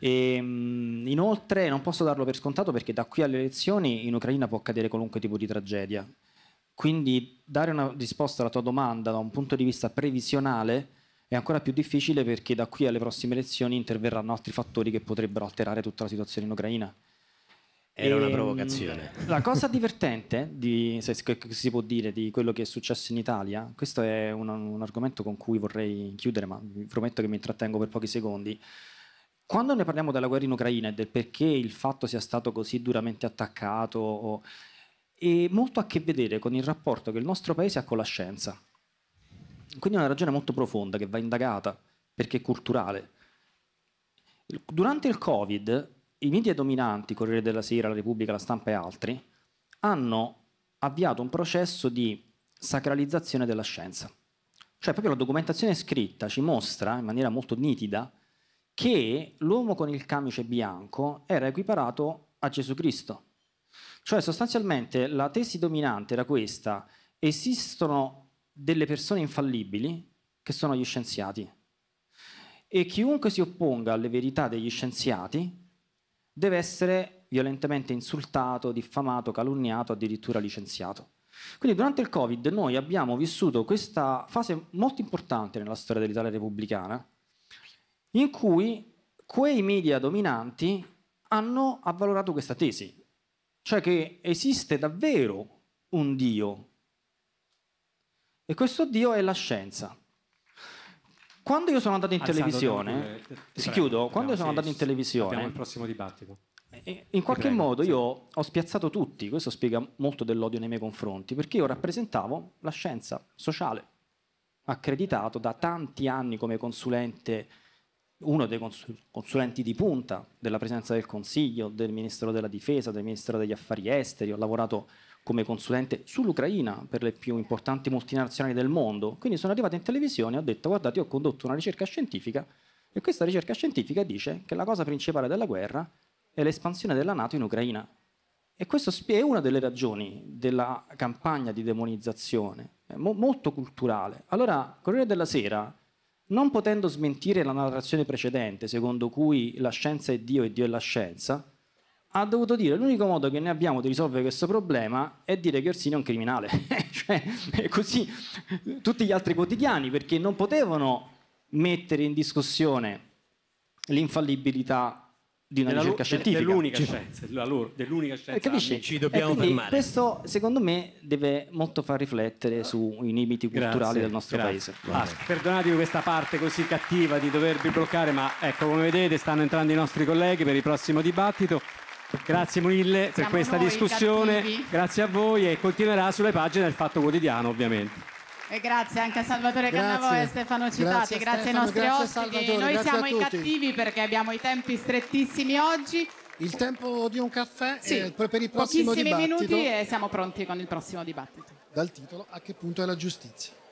S3: E, ehm, inoltre non posso darlo per scontato perché da qui alle elezioni in Ucraina può accadere qualunque tipo di tragedia. Quindi dare una risposta alla tua domanda da un punto di vista previsionale è ancora più difficile perché da qui alle prossime elezioni interverranno altri fattori che potrebbero alterare tutta la situazione in Ucraina.
S2: Era una ehm, provocazione.
S3: La cosa divertente, di, se si può dire, di quello che è successo in Italia, questo è un, un, argomento con cui vorrei chiudere, ma vi prometto che mi intrattengo per pochi secondi. Quando ne parliamo della guerra in Ucraina e del perché il fatto sia stato così duramente attaccato, o, è molto a che vedere con il rapporto che il nostro paese ha con la scienza. Quindi è una ragione molto profonda che va indagata perché è culturale. Durante il Covid i media dominanti, Corriere della Sera, La Repubblica, La Stampa e altri, hanno avviato un processo di sacralizzazione della scienza. Cioè proprio la documentazione scritta ci mostra in maniera molto nitida che l'uomo con il camice bianco era equiparato a Gesù Cristo. Cioè sostanzialmente la tesi dominante era questa, esistono delle persone infallibili che sono gli scienziati. E chiunque si opponga alle verità degli scienziati deve essere violentemente insultato, diffamato, calunniato, addirittura licenziato. Quindi durante il Covid noi abbiamo vissuto questa fase molto importante nella storia dell'Italia repubblicana, in cui quei media dominanti hanno avvalorato questa tesi, cioè che esiste davvero un Dio e questo Dio è la scienza. Quando io sono andato in Alzando, televisione, ti, si chiudo, prego, quando io sono sì, andato in televisione... il prossimo dibattito. In qualche prego, modo sì. io ho spiazzato tutti, questo spiega molto dell'odio nei miei confronti, perché io rappresentavo la scienza sociale, accreditato da tanti anni come consulente, uno dei consulenti di punta della presenza del Consiglio, del Ministro della Difesa, del Ministro degli Affari Esteri, ho lavorato come consulente sull'Ucraina per le più importanti multinazionali del mondo. Quindi sono arrivato in televisione e ho detto guardate, io ho condotto una ricerca scientifica e questa ricerca scientifica dice che la cosa principale della guerra è l'espansione della Nato in Ucraina. E questo è una delle ragioni della campagna di demonizzazione, eh, mo molto culturale. Allora, Corriere della Sera, non potendo smentire la narrazione precedente, secondo cui la scienza è Dio e Dio è la scienza, ha dovuto dire l'unico modo che ne abbiamo di risolvere questo problema è dire che Orsini è un criminale. cioè, così tutti gli altri quotidiani, perché non potevano mettere in discussione l'infallibilità di una ricerca scientifica. Dell'unica scienza,
S5: dell'unica eh, scienza. Capisci? Ci dobbiamo fermare.
S3: Questo, secondo me, deve molto far riflettere sui limiti culturali grazie, del nostro grazie. paese. Ah,
S5: perdonatemi questa parte così cattiva di dovervi bloccare, ma ecco, come vedete, stanno entrando i nostri colleghi per il prossimo dibattito. Grazie mille per questa discussione, cattivi. grazie a voi e continuerà sulle pagine del Fatto Quotidiano ovviamente.
S1: E grazie anche a Salvatore Cannavoe e Stefano Citati, grazie, grazie Stefano, ai nostri grazie ospiti. Noi siamo i cattivi perché abbiamo i tempi strettissimi oggi. Il
S2: tempo di un caffè sì. eh, per il prossimo Pochissimi dibattito. Pochissimi minuti e
S1: siamo pronti con il prossimo dibattito. Dal titolo A che punto è la giustizia?